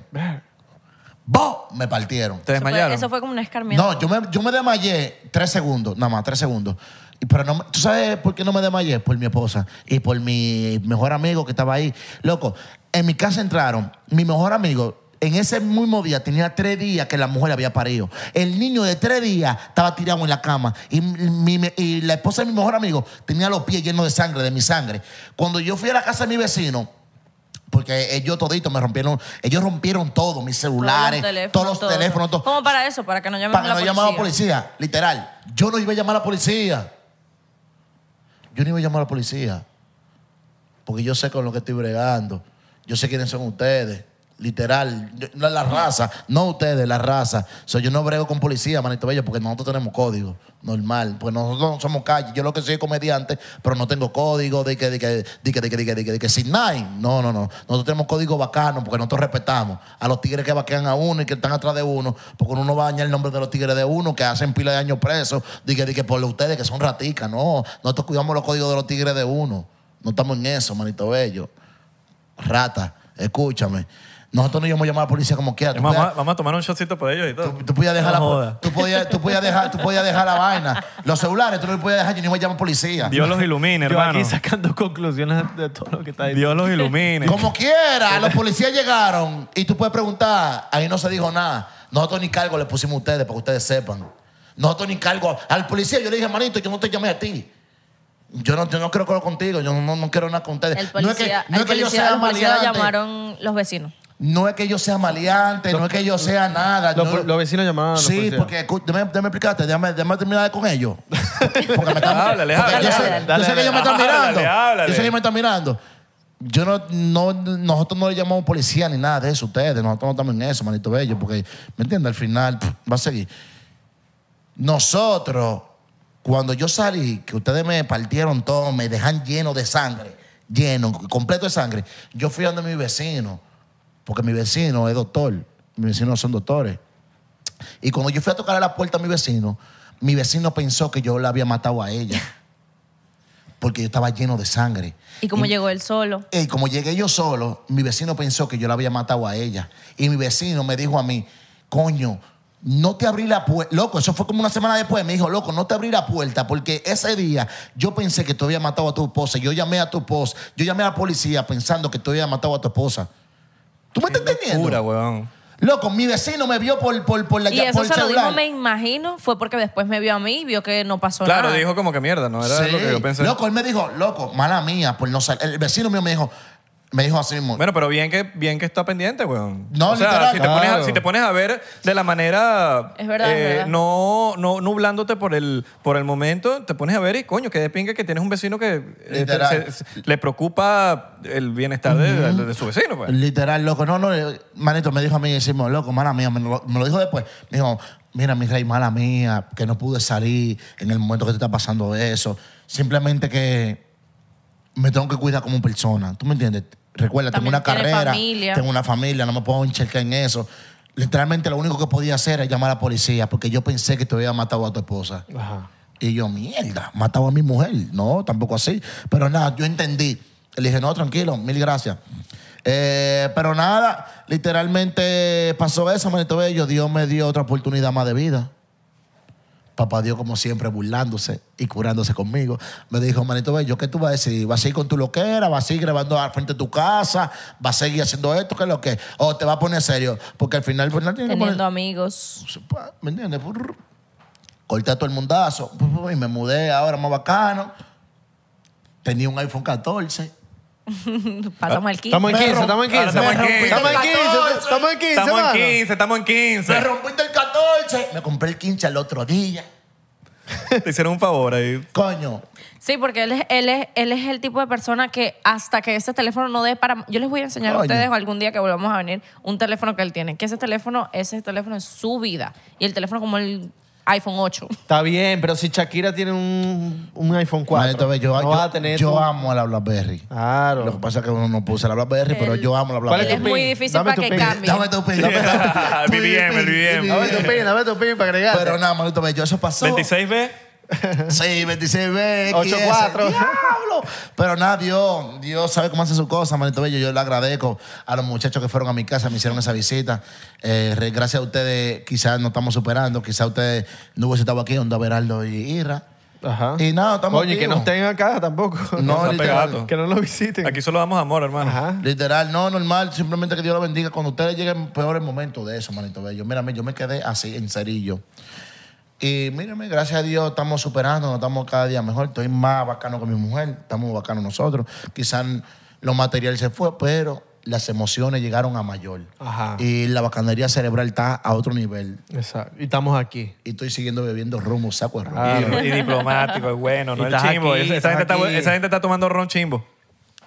Bo, Me partieron. ¿Te Eso fue, eso fue como una escarmiento. No, yo me, yo desmayé tres segundos, nada más, tres segundos. Y- Pero no, ¿tú sabes por qué no me desmayé? Por mi esposa y por mi mejor amigo que estaba ahí. Loco, en mi casa entraron, mi mejor amigo, en ese mismo día tenía tres días que la mujer había parido. El niño de tres días estaba tirado en la cama y, la esposa de mi mejor amigo tenía los pies llenos de sangre, de mi sangre. Cuando yo fui a la casa de mi vecino, porque ellos toditos me rompieron, ellos rompieron todo, mis celulares, todos los teléfonos, ¿Cómo para eso? Para que no llamen a la policía. Para no a la policía, literal. Yo no iba a llamar a la policía. Yo no iba a llamar a la policía. Porque yo sé con lo que estoy bregando. Yo sé quiénes son ustedes literal, la, raza, no ustedes, la raza. soy yo no brego con policía, manito bello, porque nosotros tenemos código normal, pues nosotros no somos calles Yo lo que soy es comediante, pero no tengo código de que, de que, de que, de que, sin nine. No, no, no. Nosotros tenemos código bacano porque nosotros respetamos a los tigres que vaquean a uno y que están atrás de uno, porque uno no va a dañar el nombre de los tigres de uno que hacen pila de años presos, de que, por ustedes que son raticas. No, nosotros cuidamos los códigos de los tigres de uno. No estamos en eso, manito bello. Rata, escúchame. Nosotros no íbamos a llamar a la policía como quiera. vamos a tomar un shotcito por ellos y todo. Tú, podías dejar la, tú tú dejar, tú dejar la vaina. Los celulares tú no los podías dejar, yo ni voy a llamar policía. Dios los ilumine, Yo hermano. aquí sacando conclusiones de todo lo que está diciendo. Dios los ilumine. Como quiera, los policías llegaron y tú puedes preguntar, ahí no se dijo nada. Nosotros ni cargo le pusimos a ustedes para que ustedes sepan. Nosotros ni cargo al policía, yo le dije, manito, yo no te llamé a ti. Yo no, no quiero hablar contigo, yo no, quiero nada con ustedes. El policía, no es que, que policía- lo llamaron los vecinos. No es que yo sea maleante, no es que yo sea nada. Los, vecinos llamaban. a los Sí, porque déjame, déjame explicarte, déjame, terminar con ellos. Porque me están, Háblale, yo sé, que ellos me están mirando. Yo sé que ellos me están mirando. Yo no, no, nosotros no le llamamos policía ni nada de eso, ustedes. Nosotros no estamos en eso, manito bello, porque, ¿me entiendes? Al final va a seguir. Nosotros, cuando yo salí, que ustedes me partieron todo, me dejan lleno de sangre, lleno, completo de sangre, yo fui a donde mi vecino porque mi vecino es doctor, mis vecinos son doctores. Y cuando yo fui a tocar a la puerta a mi vecino, mi vecino pensó que yo la había matado a ella. Porque yo estaba lleno de sangre. ¿Y cómo llegó él solo? Y como llegué yo solo, mi vecino pensó que yo la había matado a ella. Y mi vecino me dijo a mí, coño, no te abrí la puerta. Loco, eso fue como una semana después. Me dijo, loco, no te abrí la puerta porque ese día yo pensé que tú había matado a tu esposa. Yo llamé a tu esposa. Yo llamé a la policía pensando que tú había matado a tu esposa. ¿Tú me estás entendiendo? Locura, weón. Loco, mi vecino me vio por, por, por la Y eso se lo dijo, me imagino, fue porque después me vio a mí vio que no pasó nada. Claro, dijo como que mierda, ¿no? Era Sí. lo que yo pensé. Loco, él me dijo, loco, mala mía, por no El vecino mío me dijo, me dijo así mismo. Bueno, pero bien que, bien que está pendiente, weón. No, Si te, pones a, si te pones a ver de la manera. Es eh, verdad, No, no nublándote por el, por el momento, te pones a ver y coño, que de que tienes un vecino que eh, le preocupa el bienestar de, su vecino, pues. Literal, loco. No, no, eh, manito, me dijo a mí, decimos, loco, mala mía. Me lo, lo dijo después. Me dijo, mira, mi rey, mala mía, que no pude salir en el momento que te está pasando eso. Simplemente que me tengo que cuidar como persona. ¿Tú me entiendes? recuerda, tengo una carrera, tengo una familia, no me puedo enchercar en eso. Literalmente lo único que podía hacer era llamar a la policía porque yo pensé que te había matado a tu esposa. Y yo, mierda, mataba a mi mujer. No, tampoco así. Pero nada, yo entendí. Le dije, no, tranquilo, mil gracias. Eh, pero nada, literalmente pasó eso, manito bello. Dios me dio otra oportunidad más de vida papá Dios, como siempre, burlándose y curándose conmigo, me dijo, manito yo ¿qué tú vas a decir? ¿Vas a ir con tu loquera? ¿Vas a ir grabando al frente de tu casa? ¿Vas a seguir haciendo esto? ¿Qué es lo que? ¿O te vas a poner serio? Porque al final... Pues, no Teniendo amigos. Pues, pues, ¿Me entiendes? Pues, corté a todo el mundazo y me mudé ahora más bacano. Tenía un iPhone 14, Pasamos al 15. Estamos en 15, estamos en 15. Estamos en 15, estamos en 15. Estamos en 15, estamos en 15. Me rompiste el me compré el quincha el otro día. Te hicieron un favor ahí. Coño. Sí, porque él es, él, es, él es el tipo de persona que hasta que ese teléfono no dé para... Yo les voy a enseñar a ustedes algún día que volvamos a venir un teléfono que él tiene. Que ese teléfono, ese teléfono es su vida. Y el teléfono como él iPhone 8. Está bien, pero si Shakira tiene un, un iPhone 4, entonces yo, amo a la BlackBerry. Claro. Lo que pasa es que uno no puso la BlackBerry, eh, pero yo amo la BlackBerry. Es muy difícil para que pin. cambie. Dame tu pin, dame tu- pin. BBM, tu pin, dame tu pin para agregar. Pero nada, manito, yo eso pasó. 26B. Sí, 26 8-4. ¡Diablo! Pero nada, Dios, Dios sabe cómo hace su cosa, manito bello. Yo le agradezco a los muchachos que fueron a mi casa, me hicieron esa visita. Eh, gracias a ustedes, quizás no estamos superando, quizás ustedes no hubiesen estado aquí, onda Beraldo y Ira. Ajá. Y nada, estamos Oye, que no estén acá tampoco. No, literal. Que no lo visiten. Aquí solo damos amor, hermano. Ajá. Literal, no, normal. Simplemente que Dios lo bendiga. Cuando ustedes lleguen, peor el momento de eso, manito bello. Mírame, yo me quedé así, en cerillo. Y mírame, gracias a Dios estamos superando, estamos cada día mejor. Estoy más bacano con mi mujer, estamos bacanos nosotros. Quizás lo material se fue, pero las emociones llegaron a mayor. Y la bacanería cerebral está a otro nivel. Exacto. Y estamos aquí. Y estoy siguiendo bebiendo rumbo, saco de rumbo. y, diplomático, es bueno, no el chimbo. esa, gente está, tomando ron chimbo.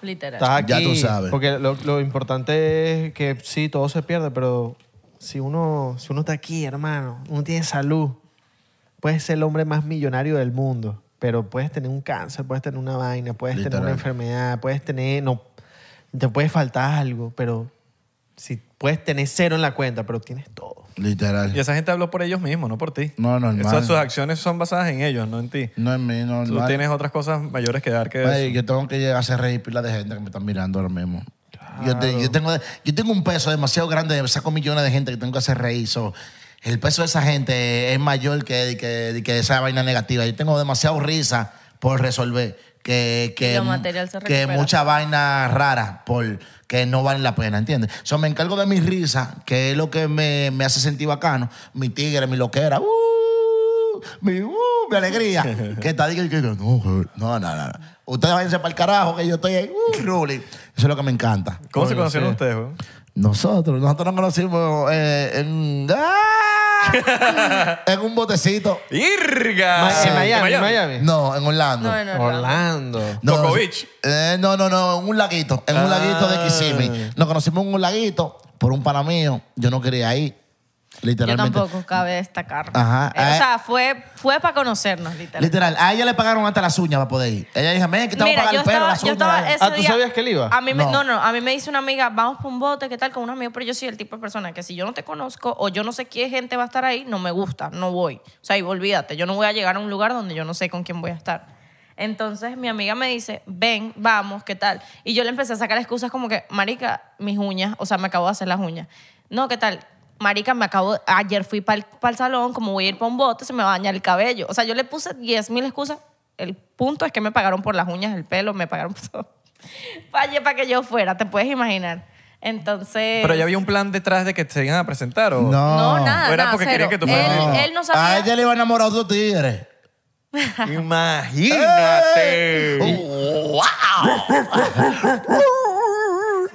Literal. ya tú sabes. Porque lo, importante es que sí, todo se pierde, pero si uno, si uno está aquí, hermano, uno tiene salud puedes ser el hombre más millonario del mundo, pero puedes tener un cáncer, puedes tener una vaina, puedes tener una enfermedad, puedes tener, no, te puede faltar algo, pero si puedes tener cero en la cuenta, pero tienes todo. Literal. Y esa gente habló por ellos mismos, no por ti. No, normal. Esas, sus acciones son basadas en ellos, no en ti. No en mí, no. Tú tienes otras cosas mayores que dar que Ay, Yo tengo que hacer reír pilas de gente que me están mirando ahora mismo. Yo, tengo, yo tengo un peso demasiado grande, saco millones de gente que tengo que hacer reír el peso de esa gente es mayor que, que, esa vaina negativa. Yo tengo demasiada risa por resolver que, que, que mucha vaina rara por que no valen la pena, ¿entiendes? O me encargo de mi risa, que es lo que me, me hace sentir bacano, mi tigre, mi loquera, uh, mi, uh, mi alegría, que está diga que no, no, no, Ustedes váyanse para el carajo, que yo estoy ahí, uh, ruling. Eso es lo que me encanta. ¿Cómo, se conocieron ustedes? Nosotros, nosotros nos conocimos eh, en... ¡Ah! en un botecito. ¡Irga! ¿En Miami? Miami? No, en Orlando. No, en Orlando. Orlando. Eh, no, no, no, en un laguito. En un laguito de ah. Kissimmee. Nos conocimos en un laguito por un pana mío. Yo no quería ir Literalmente. Yo tampoco cabe destacar. Ajá. Eh, o sea, fue, fue para conocernos, literal. Literal. A ella le pagaron hasta las uñas para poder ir. Ella dijo, ven, que te vamos a pagar el pelo, las uñas. ah, ¿tú sabías que él iba? mí no. no, A mí me dice una amiga, vamos por un bote, ¿qué tal? Con un amigo. Pero yo soy el tipo de persona que si yo no te conozco o yo no sé qué gente va a estar ahí, no me gusta, no voy. O sea, y olvídate, yo no voy a llegar a un lugar donde yo no sé con quién voy a estar. Entonces mi amiga me dice, ven, vamos, ¿qué tal? Y yo le empecé a sacar excusas como que, marica, mis uñas, o sea, me acabo de hacer las uñas. No, ¿qué tal? marica, me acabo, ayer fui para el, salón, como voy a ir para un bote, se me va a dañar el cabello. O sea, yo le puse 10 mil excusas. El punto es que me pagaron por las uñas, el pelo, me pagaron por Para que yo fuera, te puedes imaginar. Entonces. Pero ya había un plan detrás de que se iban a presentar o. No, nada. porque Él, no sabía. A ella le iba a enamorar a otro tigre. Imagínate. ¡Wow!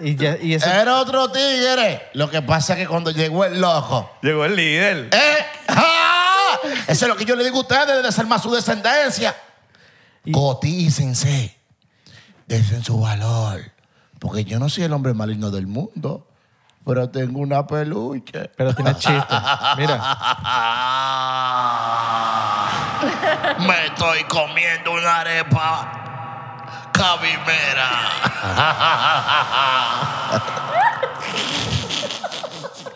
Era otro tigre. Lo que pasa es que cuando llegó el loco. Llegó el líder. ¿eh? Eso es lo que yo le digo a ustedes de ser más su descendencia. Cotícense. Desen su valor. Porque yo no soy el hombre maligno del mundo. Pero tengo una peluche. Pero tiene chiste. Mira. Me estoy comiendo una arepa. Javi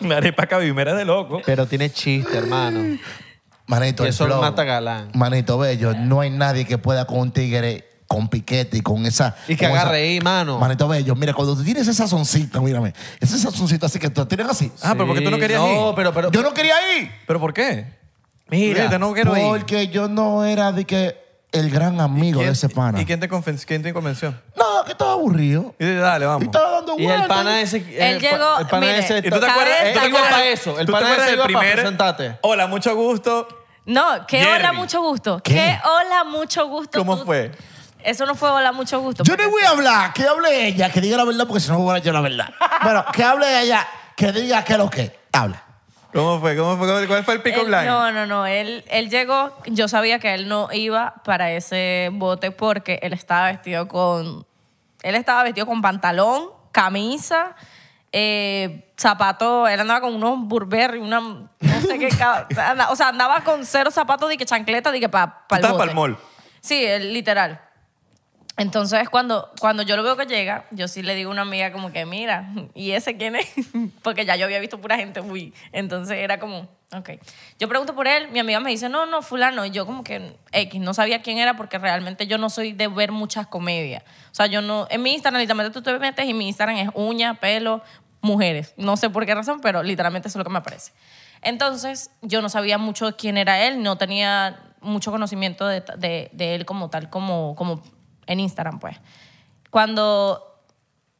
Una arepa cabimera de loco. Pero tiene chiste, hermano. Manito, Y eso lo mata galán. Manito bello, no hay nadie que pueda con un tigre con piquete y con esa. Y que agarre ahí, mano. Manito bello, mira, cuando tú tienes esa sazoncita, mírame, Esa sazoncito así que tú tienes así. Ah, pero porque tú no querías No, ir? pero, pero. Yo no quería ir. ¿Pero por qué? Mira, no quiero ir. porque yo no era de que el gran amigo de ese pana. ¿Y quién te, convenció? No, que estaba aburrido. Y dije, dale, vamos. Y estaba dando vueltas. Y el pana ese. Él el, llegó. El pana ese. ¿Y tú te acuerdas? Él te para eso. El pana ese iba para Hola, mucho gusto. No, ¿qué hola, mucho gusto. ¿Qué? hola, mucho gusto. ¿Cómo fue? Eso no fue hola, mucho gusto. Yo no voy a hablar. Que hable ella, que diga la verdad, porque si no voy a hablar yo la verdad. bueno, que hable ella, que diga que lo que. Habla. ¿Cómo fue? ¿Cuál fue el pico blanco? No, no, no. Él, él llegó, yo sabía que él no iba para ese bote porque él estaba vestido con. Él estaba vestido con pantalón, camisa, eh, zapato. Él andaba con unos Burberry, una. No sé qué. o sea, andaba con cero zapatos, de que chancleta, de que para Sí, literal. Entonces, cuando, cuando yo lo veo que llega, yo sí le digo a una amiga como que, mira, ¿y ese quién es? Porque ya yo había visto pura gente muy... Entonces era como, ok. Yo pregunto por él, mi amiga me dice, no, no, fulano. Y yo como que, X, no sabía quién era porque realmente yo no soy de ver muchas comedias. O sea, yo no... En mi Instagram, literalmente tú te metes y mi Instagram es uña, pelo, mujeres. No sé por qué razón, pero literalmente eso es lo que me aparece. Entonces, yo no sabía mucho quién era él, no tenía mucho conocimiento de, de, de él como tal, como, como en Instagram, pues. Cuando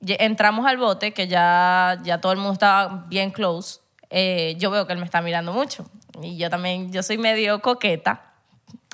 entramos al bote, que ya, ya todo el mundo estaba bien close, eh, yo veo que él me está mirando mucho. Y yo también, yo soy medio coqueta,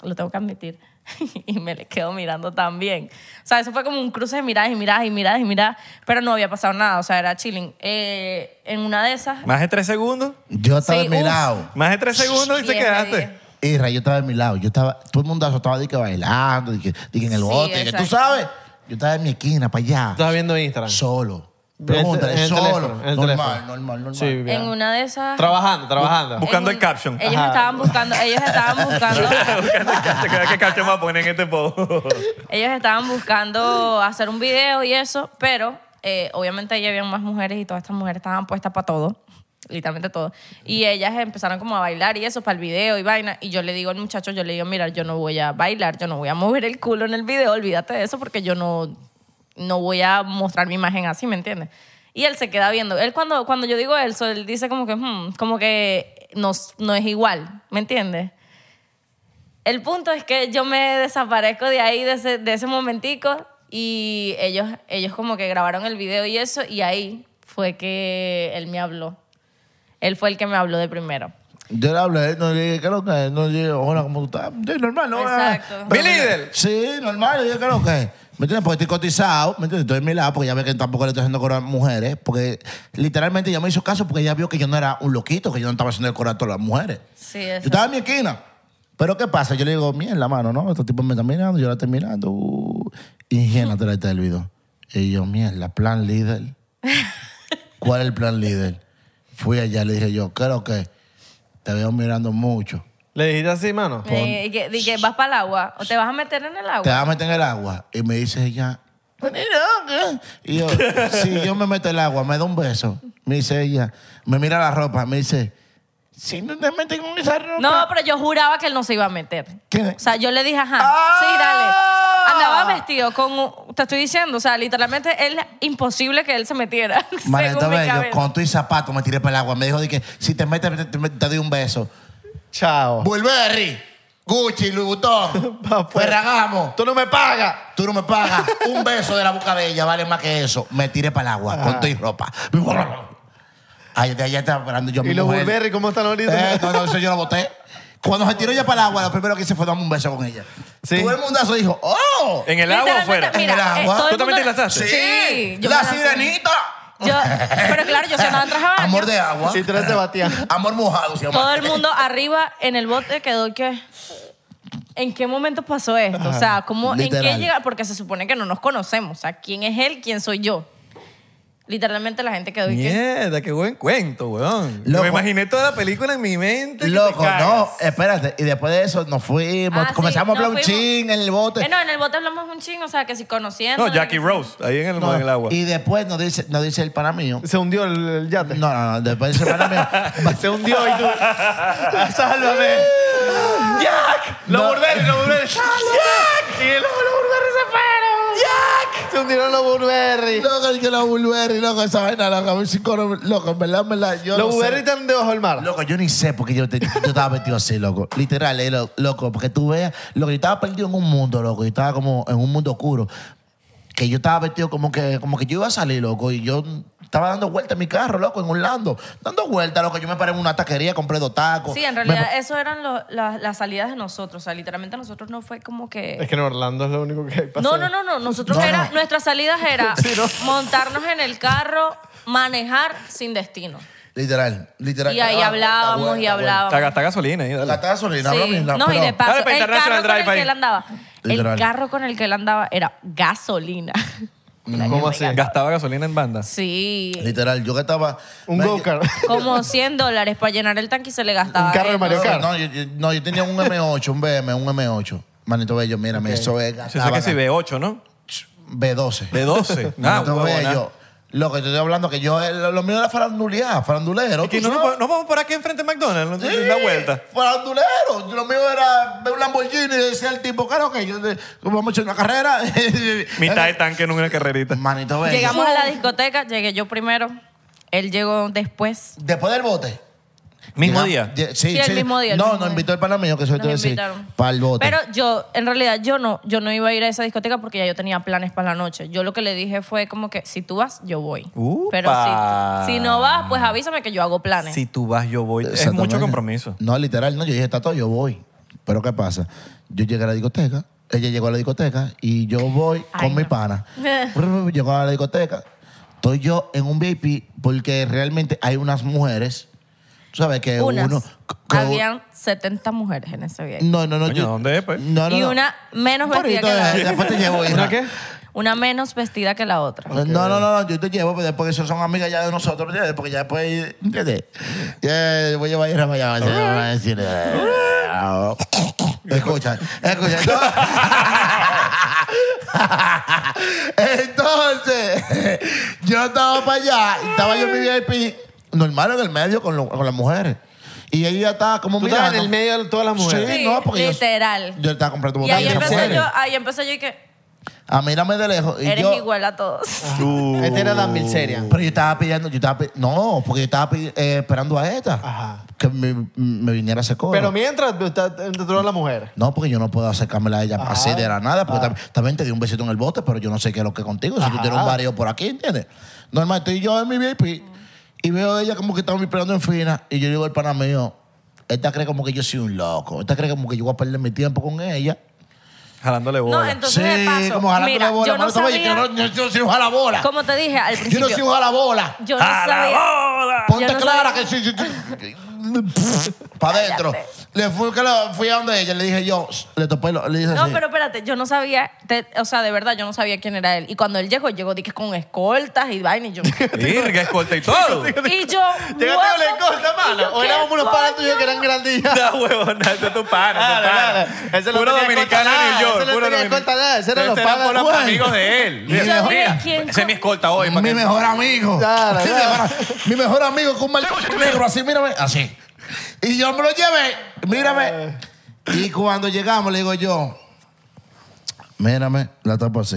lo tengo que admitir, y me le quedo mirando también. O sea, eso fue como un cruce de miradas y miradas y miradas y miradas, pero no había pasado nada, o sea, era chilling. Eh, en una de esas... ¿Más de tres segundos? Yo estaba mirado. ¿Más de tres segundos y, te quedaste? yo estaba de mi lado. Yo estaba, todo el mundo estaba de que bailando, que, en el bote, tú sabes. Yo estaba en mi esquina, para allá, Estaba viendo Instagram. solo. Pregunta, en solo. teléfono, normal, normal, normal, En una de esas. Trabajando, trabajando. Buscando el caption. Ellos estaban buscando, ellos estaban buscando, ¿Qué caption, va a poner en este post? ellos estaban buscando hacer un video y eso, pero eh, obviamente ahí habían más mujeres y todas estas mujeres estaban puestas para todo literalmente todo. Y ellas empezaron como a bailar y eso para el video y vaina. Y yo le digo al muchacho, yo le digo, mira, yo no voy a bailar, yo no voy a mover el culo en el video, olvídate de eso porque yo no, no voy a mostrar mi imagen así, ¿me entiendes? Y él se queda viendo. Él cuando, cuando yo digo eso, él dice como que, hmm, como que no, no es igual, ¿me entiendes? El punto es que yo me desaparezco de ahí, de ese, de ese momentico, y ellos, ellos como que grabaron el video y eso, y ahí fue que él me habló él fue el que me habló de primero. Yo le hablé, no le dije, ¿qué es lo que es? No le dije, hola, ¿cómo tú estás? Sí, normal, ¿no? Exacto. ¿Mi líder? Sí, normal, yo dije, ¿qué es lo que es? ¿Me entiendes? Porque estoy cotizado, ¿me entiendes? Estoy en mi lado, porque ya ve que tampoco le estoy haciendo coro a mujeres, porque literalmente ella me hizo caso porque ella vio que yo no era un loquito, que yo no estaba haciendo el coro a todas las mujeres. Sí, exacto. Yo estaba en mi esquina. Pero ¿qué pasa? Yo le digo, mierda, mano, ¿no? Este tipo me está mirando, yo la estoy mirando. Uh, ingénate la he Y yo, mierda, plan líder. ¿Cuál es el plan líder? Fui allá, le dije yo, creo que te veo mirando mucho. ¿Le dijiste así, mano? Eh, dije, vas para el agua o te vas a meter en el agua. Te vas a meter en el agua. Y me dice ella, y yo, si yo me meto en el agua, me da un beso. Me dice ella, me mira la ropa, me dice, si no te metes No, pero yo juraba que él no se iba a meter. O sea, yo le dije, ajá, sí, ah. dale. Andaba vestido con, te estoy diciendo, o sea, literalmente es imposible que él se metiera. Marito bello, con tu zapato me tiré para el agua. Me dijo que si te metes, te, doy un beso. Chao. Bulberry, Gucci, Louis Vuitton, Ferragamo. Tú no me pagas. Tú no me pagas. un beso de la boca de ella vale más que eso. Me tiré para el agua con ah. tu ropa. Ay, de allá estaba hablando yo a mi ¿Y los mujer. cómo están ahorita? Eh, no, no, eso yo lo boté. Cuando se tiró ella para el agua, lo primero que se fue darme un beso con ella. Sí. Todo el mundazo dijo, ¡oh! ¿En el agua o fuera? ¿En el eh, agua? ¿Tú también te lanzaste? Sí. sí ¡La sirenita! pero claro, yo se andaba traje Amor de agua. Sí, tú eres batía. Amor mojado, se llama. Todo el mundo arriba en el bote quedó que... ¿En qué momento pasó esto? o sea, ¿cómo, ¿en qué llega? Porque se supone que no nos conocemos. O sea, ¿quién es él? ¿Quién soy yo? Literalmente la gente quedó y Mierda, qué buen cuento, weón. lo Me imaginé toda la película en mi mente. Loco, no, espérate. Y después de eso nos fuimos, ah, comenzamos a hablar un ching en el bote. Eh, no, en el bote hablamos un ching o sea, que si conociendo. No, Jackie Rose, ahí en el, agua. Y después nos dice, nos dice el para mío. Se hundió el, yate. No, no, no, después dice el pana Se hundió y tú. ¡Sálvame! ¡Jack! Lo No. lo los burdeles. ¡Jack! Y los, los se fueron. ¡Jack! se hundieron los Burberry. Loco, que los Burberry, loco, esa vaina, loco, me loco, en verdad, en verdad, yo Los no Burberry sé. están debajo del mar. Loco, yo ni sé porque yo, yo estaba metido así, loco. Literal, eh, loco, porque tú veas, loco, yo estaba perdido en un mundo, loco, yo estaba como en un mundo oscuro. Que yo estaba vestido como que, como que yo iba a salir, loco, y yo estaba dando vuelta en mi carro, loco, en Orlando. Dando vueltas, que Yo me paré en una taquería, compré dos tacos. Sí, en realidad, eso eran las salidas de nosotros. O sea, literalmente nosotros no fue como que. Es que en Orlando es lo único que pasó No, no, no, no. Nosotros era, nuestras salidas era montarnos en el carro, manejar sin destino. Literal, literal. Y ahí ah, hablábamos y hablábamos. Está, gasolina la gasolina, no, y de paso, el carro con el que él andaba. El carro con el que él andaba era gasolina. ¿Cómo así? ¿Gastaba gasolina en banda? Sí. Literal, yo gastaba... Un go-kart. Como 100 dólares para llenar el tanque y se le gastaba. Un carro de Mario Kart. No, yo, tenía un M8, un BM, un M8. Manito Bello, mírame, eso es... Yo sé que si B8, ¿no? B12. B12. No, Manito ah, lo que te estoy hablando, que yo, eh, lo mío era farandulear, farandulero. no, vamos por aquí enfrente de McDonald's, sí, la vuelta. Farandulero. Lo mío era ver un Lamborghini y decir el tipo, claro que yo vamos a echar una carrera. Mitad de tanque en una carrerita. Manito, ven. Llegamos a la discoteca, llegué yo primero, él llegó después. ¿Después del bote? ¿Mismo día? Sí, el mismo día, No, nos invitó el panameño, que soy te todo Para el bote. Pero yo, en realidad, yo no, yo no iba a ir a esa discoteca porque ya yo tenía planes para la noche. Yo lo que le dije fue como que si tú vas, yo voy. Pero si, no vas, pues avísame que yo hago planes. Si tú vas, yo voy. Es mucho compromiso. No, literal, no. Yo dije, está todo, yo voy. Pero ¿qué pasa? Yo llegué a la discoteca, ella llegó a la discoteca y yo voy con mi pana. Llegó a la discoteca. Estoy yo en un VIP porque realmente hay unas mujeres ¿Sabes? Que uno. Habían 70 mujeres en ese viaje. No, no, no. ¿dónde pues? y una menos vestida que la otra. después te llevo, ¿Una qué? Una menos vestida que la otra. No, no, no, yo te llevo, pero pues, después son amigas ya de nosotros, Porque ya después, ¿entiendes? Ya voy a llevar ir a Miami, Escucha, escucha. Entonces, entonces, yo estaba para allá, estaba yo en mi VIP, normal en el medio con, con las mujeres. Y ella estaba como Tú en el medio de todas las mujeres. Sí, no, porque literal. Yo, estaba comprando Y ahí empecé yo, ahí empecé yo y que Ah, mírame de lejos. eres igual a todos. él era la mil seria. Pero yo estaba pidiendo, yo estaba no, porque yo estaba eh, esperando a esta Ajá. que me, viniera a hacer Pero mientras tú estás entre todas las mujeres. no, porque yo no puedo acercarme a ella ah. así de la nada, porque ah. también te di un besito en el bote, pero yo no sé qué es lo que contigo, si tú tienes un barrio por aquí, ¿entiendes? Normal, estoy yo en mi VIP y veo a ella como que estaba esperando en fina. Y yo digo al pana mío, esta cree como que yo soy un loco. Esta cree como que yo voy a perder mi tiempo con ella. Jalándole bola. No, entonces sí, de como jalándole mira, bola. Yo no sabía, yo, no, yo, Como te dije al principio. Yo no soy un jalabola. Yo no sabía. Ponte clara que sí, sí, que sí. para adentro. Le fui, que fui a donde ella, le dije yo, le topé, le dije No, pero espérate, yo no sabía, o sea, de verdad, yo no sabía quién era él. Y cuando él llegó, llegó dije, con escoltas y vaina y yo. Virga, escolta y todo. y yo. la escolta, O éramos unos panas tuyos que eran grandillas. No, huevón, ese es tu pana, tu pana. Puro dominicano de New ah, York. puro dominicano. Ese eran los Estos panas. de él. ese es mi escolta hoy. Mi mejor amigo. Mi mejor amigo con un maldito negro, así, mírame. Así. Y yo me lo llevé, mírame. Ah. Y cuando llegamos, le digo yo, mírame, la tapa así.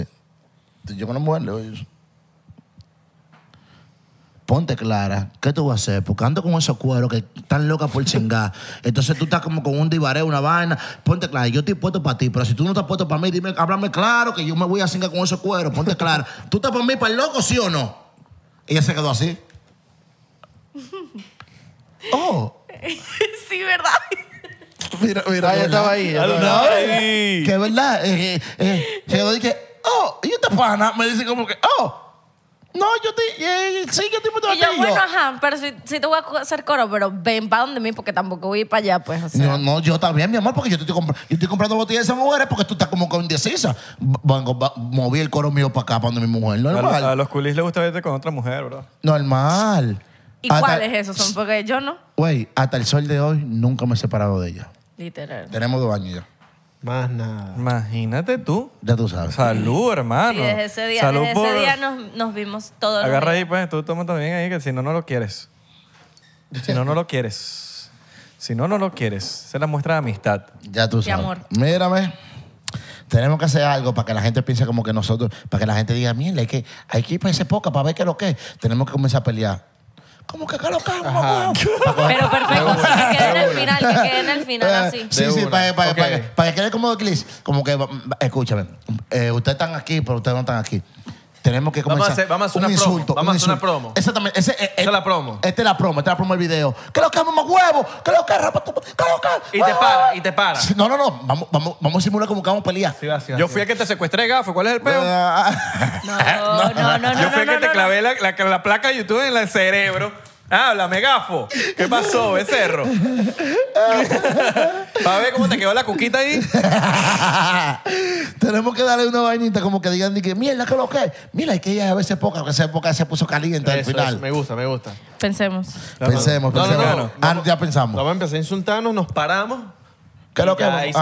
Yo con la mujer le ponte clara, ¿qué tú vas a hacer? Porque ando con esos cueros que están locas por chingar. Entonces tú estás como con un divaré una vaina. Ponte clara, yo estoy puesto para ti, pero si tú no estás puesto para mí, dime, háblame claro que yo me voy a chingar con esos cueros. Ponte clara. ¿Tú estás para mí, para el loco, sí o no? y Ella se quedó así. Oh, sí, ¿verdad? Mira, mira, ya estaba ahí. ¿Qué es verdad. Eh, eh, eh, yo dije, oh, y esta pana me dice como que, oh. No, yo te. sí, yo te y yo, bueno, ajá, pero si, si te voy a hacer coro, pero ven para donde mí porque tampoco voy para allá, pues. O No, no, yo también, mi amor, porque yo, te estoy, yo estoy comprando botellas de esas mujeres porque tú estás como con indecisa. moví el coro mío para acá, para donde mi mujer. Normal. A, los, a los culis les gusta verte con otra mujer, bro. Normal. ¿Y es cuáles son? Porque yo no. Güey, hasta el sol de hoy nunca me he separado de ella. Literal. Tenemos dos años ya. Más nada. Imagínate tú. Ya tú sabes. Salud, hermano. Sí, desde ese día, ese día nos, vimos todos Agarra los días. ahí, pues, tú toma también ahí, que si no, no lo quieres. Si no, no lo quieres. Si no, no lo quieres. Se la muestra de amistad. Ya tú sabes. amor. Mírame. Tenemos que hacer algo para que la gente piense como que nosotros, para que la gente diga, mire, hay que, hay que ir para ese poca para ver qué es lo que es. Tenemos que comenzar a pelear como que Carlos lo Pero perfecto, que quede en el final, que quede en el final eh, así. Sí, sí, para, para, para, que quede como de Como que, eh, escúchame, eh, ustedes están aquí, pero ustedes no están aquí tenemos que comenzar. Vamos a hacer, vamos a hacer un una insulto, promo. Vamos a hacer una promo. Exactamente. Ese, es la promo. Esta es la promo, esta es la promo del video. Creo lo que vamos huevo? ¿Qué es que rapa tu ¿Qué que? Y te para, y te para. no, no, no. Vamos, a simular como que vamos a pelear. Yo fui el que te secuestré, gafo. ¿Cuál es el peo? Ah. No, no, no, no. Yo fui el que te clavé la placa de YouTube en el cerebro. Habla, gafo. ¿Qué pasó, becerro? a ver cómo te quedó la cuquita ahí. Tenemos que darle una vainita como que digan, que mierda, que lo que Mira, es que ella a veces poca, porque esa poca se puso caliente al final. eso, me gusta, me gusta. Pensemos. Pensemos, pensemos. ya pensamos. Vamos a empezar a insultarnos, nos paramos. ¿Qué es lo que? ahí se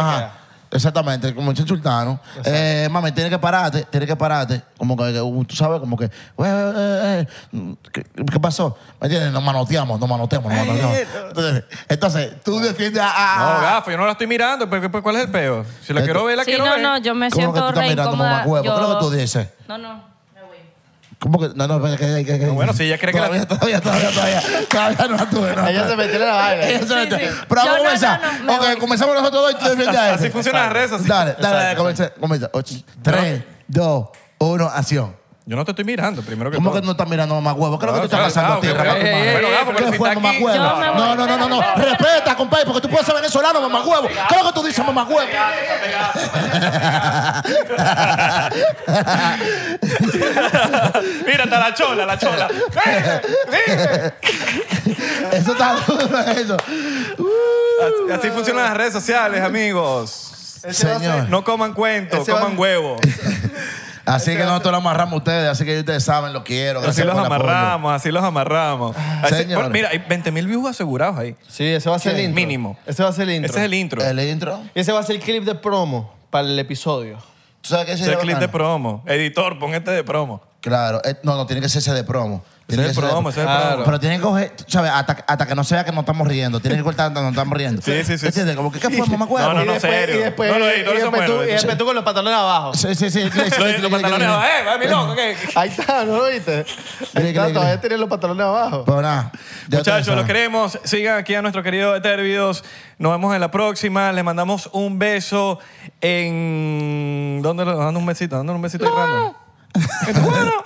Exactamente, como el sultano. Eh, mami, tiene que pararte, tiene que pararte. Como que, uh, tú sabes, como que, ¿qué, pasó? ¿Me entiendes? Nos manoteamos, nos manoteamos, nos manoteamos. Entonces, entonces, tú defiendes a, No, gafo, yo no la estoy mirando, ¿cuál es el peor? Si la este, quiero ver, la quiero no, ver. No, no, yo me siento re incómoda. Yo... ¿Qué es lo que tú dices? No, no. ¿Cómo que? No, no, que, que, que, que. bueno, si ella cree que la... Todavía, todavía, todavía, todavía. todavía no la tuve, no. Ella se metió en la vaina. Ella se metió. Sí, sí. Pero vamos a comenzar. No, comenzamos nosotros dos y tú defiendes Así funcionan las redes así. Dale, dale, dale, comienza. Comienza. Tres, dos, uno, acción. Yo no te estoy mirando, primero que ¿Cómo que no estás mirando, mamá huevo? ¿Qué es lo que te estás pasando a ti, ¿Qué fue, mamá huevo? No, no, no, no, Respeta, compadre, porque tú puedes ser venezolano, mamá huevo. ¿Qué que tú dices, mamá huevo? Mira, está la chola, la chola. Eso está duro, eso. Así funcionan las redes sociales, amigos. Señor. No coman cuentos, coman huevos. Así que nosotros lo amarramos a ustedes, así que ustedes saben, lo quiero. Así los amarramos, así los amarramos. Ah, mira, hay 20 mil views asegurados ahí. Sí, ese va a ser el intro. Mínimo. Ese va a ser el intro. Ese es el intro. El intro. Y ese va a ser el clip de promo para el episodio. ¿Tú sabes qué Ese es el clip de promo. Editor, pon este de promo. Claro. Eh, no, no, tiene que ser ese de promo. Pero tienen que coger, Hasta, que no sea que no estamos riendo. Tienen que cortar hasta que nos estamos riendo. Sí, sí, sí. ¿Entiendes? Como que, ¿qué No, no, no, serio. Y después, no, no, y después, tú, y con los pantalones abajo. Sí, sí, sí. Los pantalones abajo. ¡Eh, mi loco! Ahí está, ¿no lo viste? Ahí está, todavía tienen los pantalones abajo. pues nada. Muchachos, los queremos. Sigan aquí a nuestro querido Etervidos. Nos vemos en la próxima. Les mandamos un beso en... ¿Dónde? Dando un besito, dando un besito. Bueno.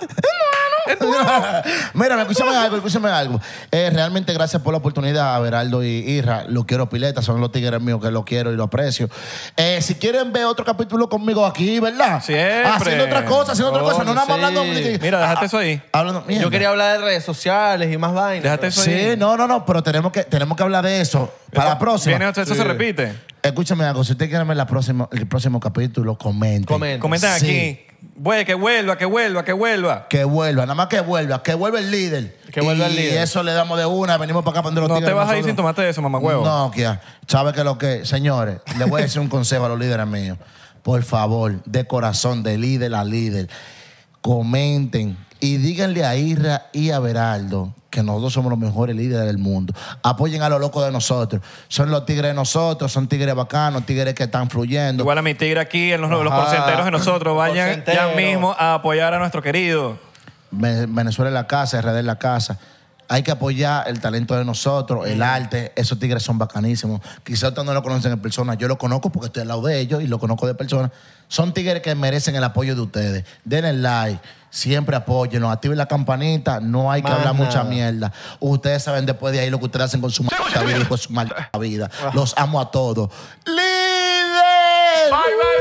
Mira, escúchame algo, escúchame algo. Eh, realmente gracias por la oportunidad, Veraldo y Irra. Lo quiero pileta, son los tigres míos que lo quiero y lo aprecio. Eh, si quieren ver otro capítulo conmigo aquí, ¿verdad? Siempre. Haciendo otras cosas, haciendo otra cosa. No nada más hablando. Mira, déjate ah, eso ahí. Ah, Yo quería hablar de redes sociales y más vainas. Déjate eso ahí. Sí, no, no, no, pero tenemos que, tenemos que hablar de eso. Para la próxima. Viene, eso se repite. Escúchame algo, si usted quiere ver el próximo capítulo, comente. Comenten. Comenten aquí. Güey, que vuelva, que vuelva, que vuelva. Que vuelva, nada más que vuelva, que vuelva el líder. Que vuelva el líder. Y eso le damos de una, venimos para acá para los No te vas a ir sin de eso, mamá huevo. No, que sabes que lo que, señores, le voy a decir un consejo a los líderes míos. Por favor, de corazón, de líder a líder, comenten y díganle a Ira y a Beraldo que nosotros somos los mejores líderes del mundo. Apoyen a los locos de nosotros. Son los tigres de nosotros, son tigres bacanos, tigres que están fluyendo. Igual a mi tigre aquí, en los, porcenteros de nosotros, vayan ya mismo a apoyar a nuestro querido. Venezuela es la casa, RD es la casa hay que apoyar el talento de nosotros, el arte. Esos tigres son bacanísimos. Quizás ustedes no lo conocen en persona. Yo lo conozco porque estoy al lado de ellos y lo conozco de persona. Son tigres que merecen el apoyo de ustedes. Denle like Siempre apóyenlo, activen la campanita, no hay que hablar mucha mierda. Ustedes saben después de ahí lo que ustedes hacen con su vida con su maldita vida. Ah. Los amo a todos. ¡Líder! Bye, bye.